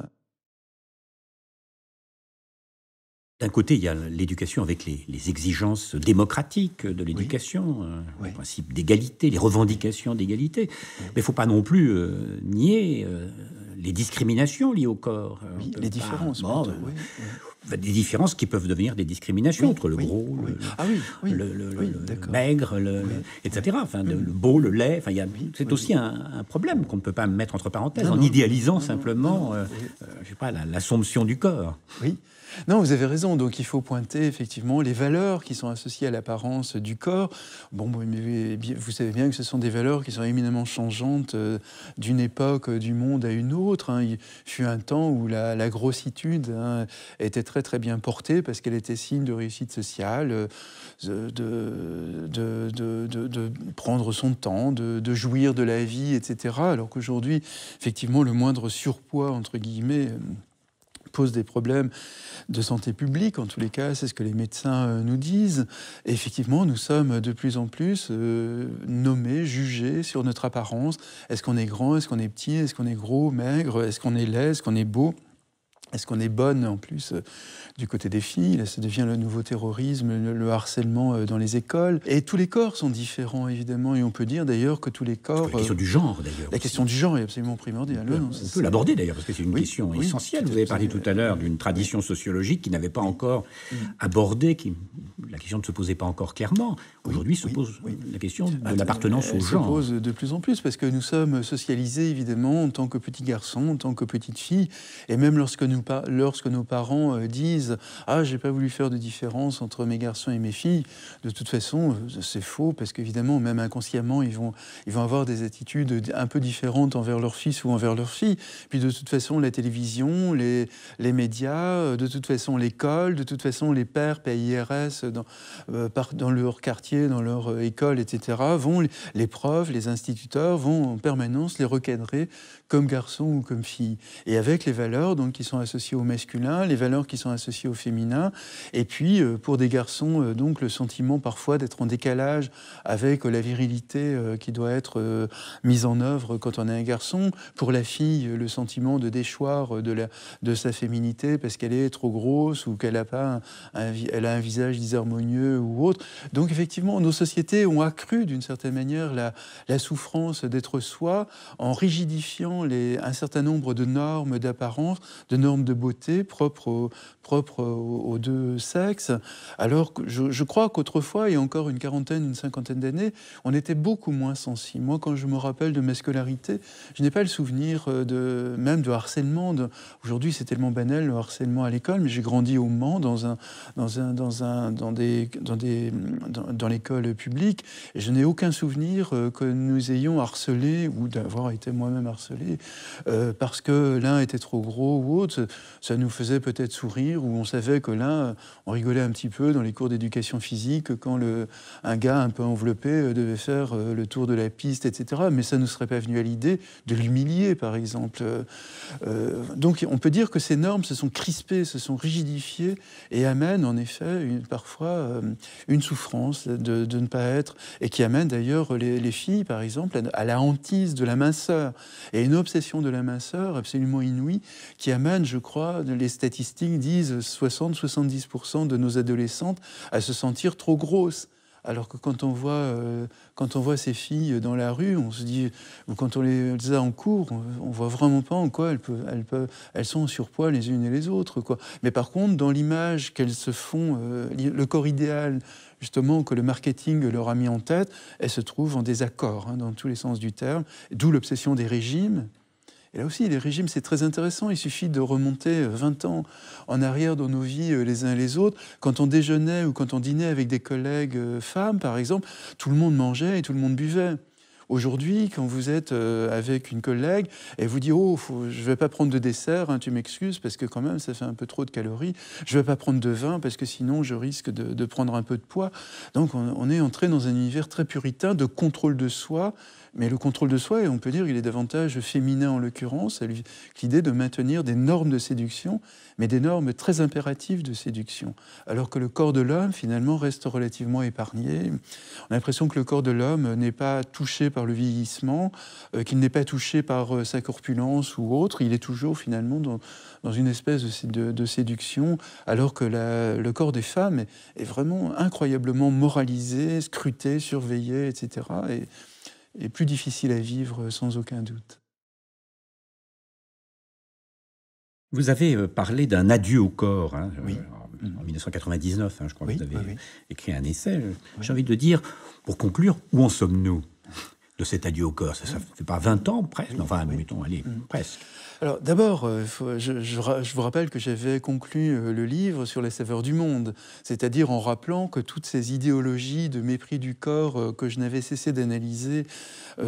Speaker 1: D'un côté, il y a l'éducation avec les, exigences démocratiques de l'éducation, euh, le principe d'égalité, les revendications d'égalité. Mais il ne faut pas non plus euh, nier euh, les discriminations liées au corps. les différences. des différences qui peuvent devenir des discriminations entre le gros, le, maigre, etc. Enfin, mm. le beau, le laid. Enfin, c'est aussi un, problème qu'on ne peut pas mettre entre parenthèses en idéalisant simplement, je
Speaker 2: pas, l'assomption du corps. Oui. Non, vous avez raison. Donc il faut pointer effectivement les valeurs qui sont associées à l'apparence du corps. Bon, eh vous savez bien que ce sont des valeurs qui sont éminemment changeantes euh, d'une époque euh, du monde à une autre. Hein. Il fut un temps où la, grossitude hein, était très très bien portée parce qu'elle était signe de réussite sociale, euh, de prendre son temps, de, jouir de la vie, etc. Alors qu'aujourd'hui, effectivement, le moindre surpoids, entre guillemets, pose des problèmes de santé publique, en tous les cas, c'est ce que les médecins euh, nous disent. effectivement, nous sommes de plus en plus euh, nommés, jugés sur notre apparence. Est-ce qu'on est grand, est-ce qu'on est petit, est-ce qu'on est gros, maigre, est-ce qu'on est laid, est-ce qu'on est beau est-ce qu'on est bonne en plus euh, du côté des filles Là, Ça devient le nouveau terrorisme, le, harcèlement euh, dans les écoles. Et tous les corps sont différents évidemment, et on peut dire d'ailleurs que tous les corps. La question euh, du genre d'ailleurs. La question du genre est absolument primordiale. On peut, l'aborder d'ailleurs
Speaker 1: parce que c'est une question essentielle. Vous avez parlé tout à l'heure d'une tradition sociologique qui n'avait pas encore abordé, qui la question ne se posait pas encore clairement. Aujourd'hui se pose la question de l'appartenance au genre. Se pose
Speaker 2: de plus en plus parce que nous sommes socialisés évidemment en tant que petits garçons, en tant que petites filles, et même lorsque nous pas, lorsque nos parents euh, disent Ah, j'ai pas voulu faire de différence entre mes garçons et mes filles, de toute façon, euh, c'est faux, parce qu'évidemment, même inconsciemment, ils vont, ils vont avoir des attitudes un peu différentes envers leur fils ou envers leur fille. Puis de toute façon, la télévision, les, les médias, euh, de toute façon, l'école, de toute façon, les pères, PIRS, dans, par, dans leur quartier, dans leur école, etc., vont, les profs, les instituteurs vont en permanence les recadrer comme garçon ou comme fille, et avec les valeurs donc, qui sont associées au masculin, les valeurs qui sont associées au féminin, et puis euh, pour des garçons, euh, donc le sentiment parfois d'être en décalage avec euh, la virilité qui doit être mise en œuvre quand on est un garçon, pour la fille, le sentiment de déchoir de, la, de sa féminité parce qu'elle est trop grosse ou qu'elle a, pas un, elle a un visage disharmonieux ou autre. Donc effectivement, nos sociétés ont accru d'une certaine manière la, la souffrance d'être soi en rigidifiant les, un certain nombre de normes d'apparence, de normes de beauté propres, aux, deux sexes. Alors que je, crois qu'autrefois, il y a encore une quarantaine, une cinquantaine d'années, on était beaucoup moins sensible. Moi, quand je me rappelle de ma scolarité, je n'ai pas le souvenir euh, de, même de harcèlement. Aujourd'hui, c'est tellement banal le harcèlement à l'école, mais j'ai grandi au Mans dans un, dans un, dans un, dans des, dans des, dans, dans l'école publique. Et je n'ai aucun souvenir euh, que nous ayons harcelé ou d'avoir été moi-même harcelé euh, parce que l'un était trop gros ou autre, ça nous faisait peut-être sourire, ou on savait que l'un, on rigolait un petit peu dans les cours d'éducation physique quand le, un gars un peu enveloppé euh, devait faire euh, le tour de la piste, etc. Mais ça ne serait pas venu à l'idée de l'humilier, par exemple. donc on peut dire que ces normes se sont crispées, se sont rigidifiées, et amènent en effet une, parfois une souffrance de, ne pas être, et qui amène d'ailleurs les, filles, par exemple, à, la hantise de la minceur. Et une obsession de la minceur, absolument inouïe qui amène, je crois, les statistiques disent 60-70% de nos adolescentes à se sentir trop grosses. Alors que quand on voit, euh, quand on voit ces filles dans la rue, on se dit, ou quand on les a en cours, on, voit vraiment pas en quoi elles, peuvent, elles, sont en surpoids les unes et les autres. Quoi. Mais par contre, dans l'image qu'elles se font, euh, le corps idéal, justement que le marketing leur a mis en tête, elles se trouvent en désaccord hein, dans tous les sens du terme, d'où l'obsession des régimes. Et là aussi, les régimes, c'est très intéressant. Il suffit de remonter 20 euh, ans en arrière dans nos vies euh, les uns et les autres. Quand on déjeunait ou quand on dînait avec des collègues euh, femmes, par exemple, tout le monde mangeait et tout le monde buvait. Aujourd'hui, quand vous êtes euh, avec une collègue, elle vous dit Oh, je ne vais pas prendre de dessert, hein, tu m'excuses, parce que quand même, ça fait un peu trop de calories. Je ne vais pas prendre de vin, parce que sinon, je risque de, prendre un peu de poids. Donc, on, on est entré dans un univers très puritain de contrôle de soi mais le contrôle de soi, on peut dire il est davantage féminin en l'occurrence, l'idée de maintenir des normes de séduction, mais des normes très impératives de séduction. Alors que le corps de l'homme, finalement, reste relativement épargné. On a l'impression que le corps de l'homme n'est pas touché par le vieillissement, euh, qu'il n'est pas touché par euh, sa corpulence ou autre. Il est toujours, finalement, dans, une espèce de, séduction, alors que le corps des femmes est, vraiment incroyablement moralisé, scruté, surveillé, etc. Et, et plus difficile à vivre sans aucun doute.
Speaker 1: Vous avez euh, parlé d'un adieu au corps hein, euh, en, 1999, mm. hein, je crois que vous avez écrit un essai. Euh, j'ai envie de dire, pour conclure, où en sommes-nous de cet adieu au corps Ça ne mm. fait pas 20 ans presque, enfin, mettons, allez, mm. presque.
Speaker 2: Alors d'abord, euh, je, vous rappelle que j'avais conclu euh, le livre sur les saveurs du monde, c'est-à-dire en rappelant que toutes ces idéologies de mépris du corps euh, que je n'avais cessé d'analyser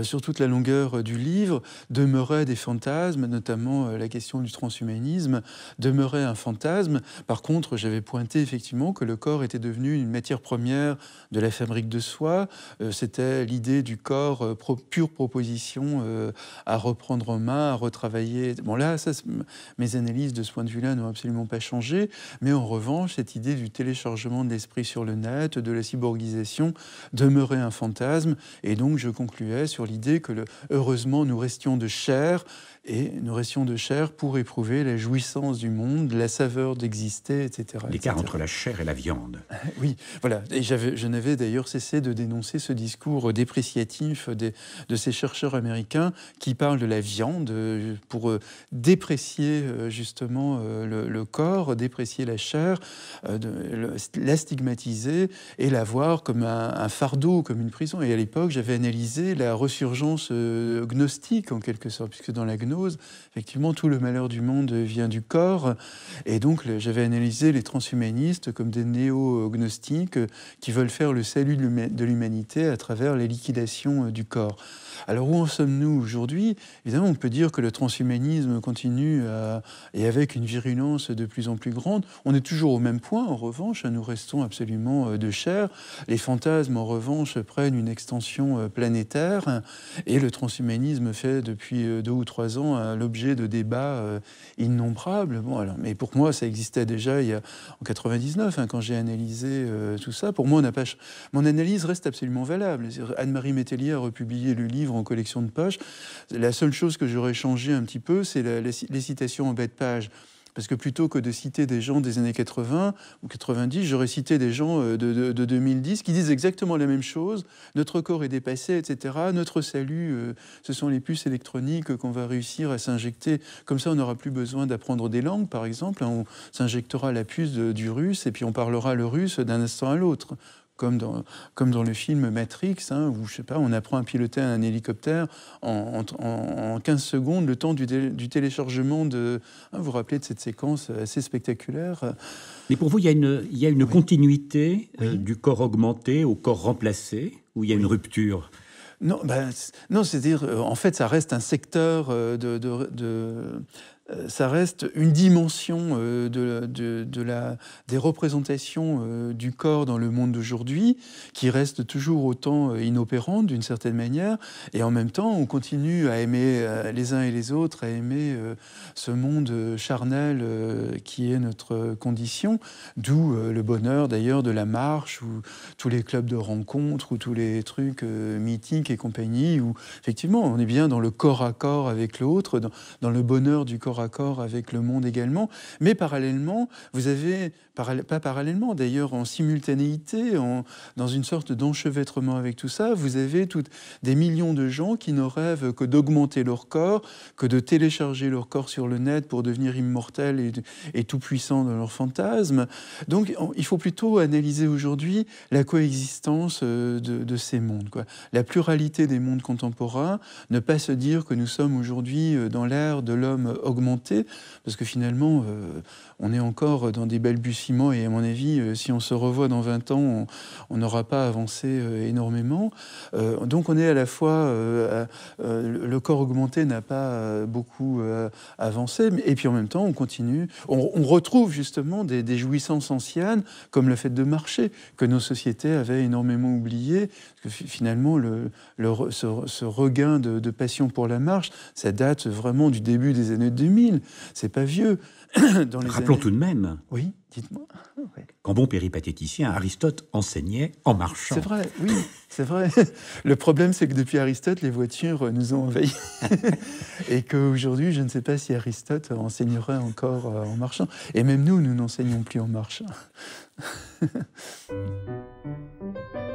Speaker 2: sur toute la longueur du livre demeuraient des fantasmes, notamment la question du transhumanisme demeurait un fantasme. Par contre, j'avais pointé effectivement que le corps était devenu une matière première de la fabrique de soi. C'était l'idée du corps, pure proposition à reprendre en main, à retravailler Bon là, ça, mes analyses de ce point de vue-là n'ont absolument pas changé, mais en revanche, cette idée du téléchargement de l'esprit sur le net, de la cyborgisation, demeurait un fantasme, et donc je concluais sur l'idée que le, heureusement nous restions de chair, et nous restions de chair pour éprouver la jouissance du monde, la saveur d'exister, etc. L'écart
Speaker 1: entre la chair et la viande.
Speaker 2: Oui, voilà. Et je n'avais d'ailleurs cessé de dénoncer ce discours dépréciatif des, de ces chercheurs américains qui parlent de la viande euh, pour euh, déprécier euh, justement euh, le, corps, déprécier la chair, euh, de, la stigmatiser et la voir comme un, fardeau, comme une prison. Et à l'époque, j'avais analysé la ressurgence gnostique en quelque sorte, puisque dans la gnose, effectivement, tout le malheur du monde vient du corps. Et donc, j'avais analysé les transhumanistes comme des néo-gnostiques qui veulent faire le salut de l'humanité à travers les liquidations du corps. Alors, où en sommes-nous aujourd'hui Évidemment, on peut dire que le transhumanisme continue euh, et avec une virulence de plus en plus grande. On est toujours au même point, en revanche, nous restons absolument euh, de chair. Les fantasmes, en revanche, prennent une extension euh, planétaire et le transhumanisme fait depuis deux ou trois ans l'objet de débats innombrables. Bon, alors, mais pour moi, ça existait déjà il y a, en 99, hein, quand j'ai analysé tout ça. Pour moi, Mon analyse reste absolument valable. Anne-Marie Métellier a republié le livre en collection de poche. La seule chose que j'aurais changé un petit peu, c'est les, citations en bas de page. Parce que plutôt que de citer des gens des années 80 ou 90, j'aurais cité des gens euh, de, 2010 qui disent exactement la même chose. Notre corps est dépassé, etc. Notre salut, euh, ce sont les puces électroniques qu'on va réussir à s'injecter. Comme ça, on n'aura plus besoin d'apprendre des langues, par exemple. On s'injectera la puce du russe et puis on parlera le russe d'un instant à l'autre comme dans, comme dans le film Matrix, hein, où je sais pas, on apprend à piloter un hélicoptère en, 15 secondes, le temps du, téléchargement de... Hein, vous vous rappelez de cette séquence assez spectaculaire Mais pour vous, il y a une, il y a une
Speaker 1: continuité
Speaker 2: euh, du corps augmenté au corps remplacé, où il y a une rupture non, bah, non c'est-à-dire, euh, en fait, ça reste un secteur euh, de, de euh, ça reste une dimension euh, de, de, la, des représentations euh, du corps dans le monde d'aujourd'hui qui reste toujours autant inopérante d'une certaine manière. Et en même temps, on continue à aimer les uns et les autres, à aimer ce monde charnel qui est notre condition, d'où le bonheur d'ailleurs de la marche ou tous les clubs de rencontres ou tous les trucs mythiques et compagnie, où effectivement on est bien dans le corps à corps avec l'autre, dans, dans le bonheur du corps accord avec le monde également, mais parallèlement, vous avez, pas parallèlement d'ailleurs, en simultanéité, en, dans une sorte d'enchevêtrement avec tout ça, vous avez des millions de gens qui ne rêvent que d'augmenter leur corps, que de télécharger leur corps sur le net pour devenir immortels et, et tout-puissants dans leur fantasmes. Donc il faut plutôt analyser aujourd'hui la coexistence euh, de, de ces mondes, quoi. la pluralité des mondes contemporains, ne pas se dire que nous sommes aujourd'hui euh, dans l'ère de l'homme augmenté parce que finalement, euh, on est encore dans des balbutiements, et à mon avis, euh, si on se revoit dans 20 ans, on n'aura pas avancé euh, énormément. donc on est à la fois, le corps augmenté n'a pas beaucoup avancé, et puis en même temps, on continue, on, retrouve justement des, jouissances anciennes, comme le fait de marcher, que nos sociétés avaient énormément oublié, parce que finalement, le, ce, regain de passion pour la marche, ça date vraiment du début des années 2000. C'est pas vieux. Rappelons tout de même. Oui, dites-moi. Ah, Quand bon péripatéticien, Aristote enseignait en marchant. C'est vrai, oui, c'est vrai. Le problème, c'est que depuis Aristote, les voitures euh, nous ont envahis. Et qu'aujourd'hui, je ne sais pas si Aristote enseignerait encore euh, en marchant. Et même nous, nous n'enseignons plus en marchant.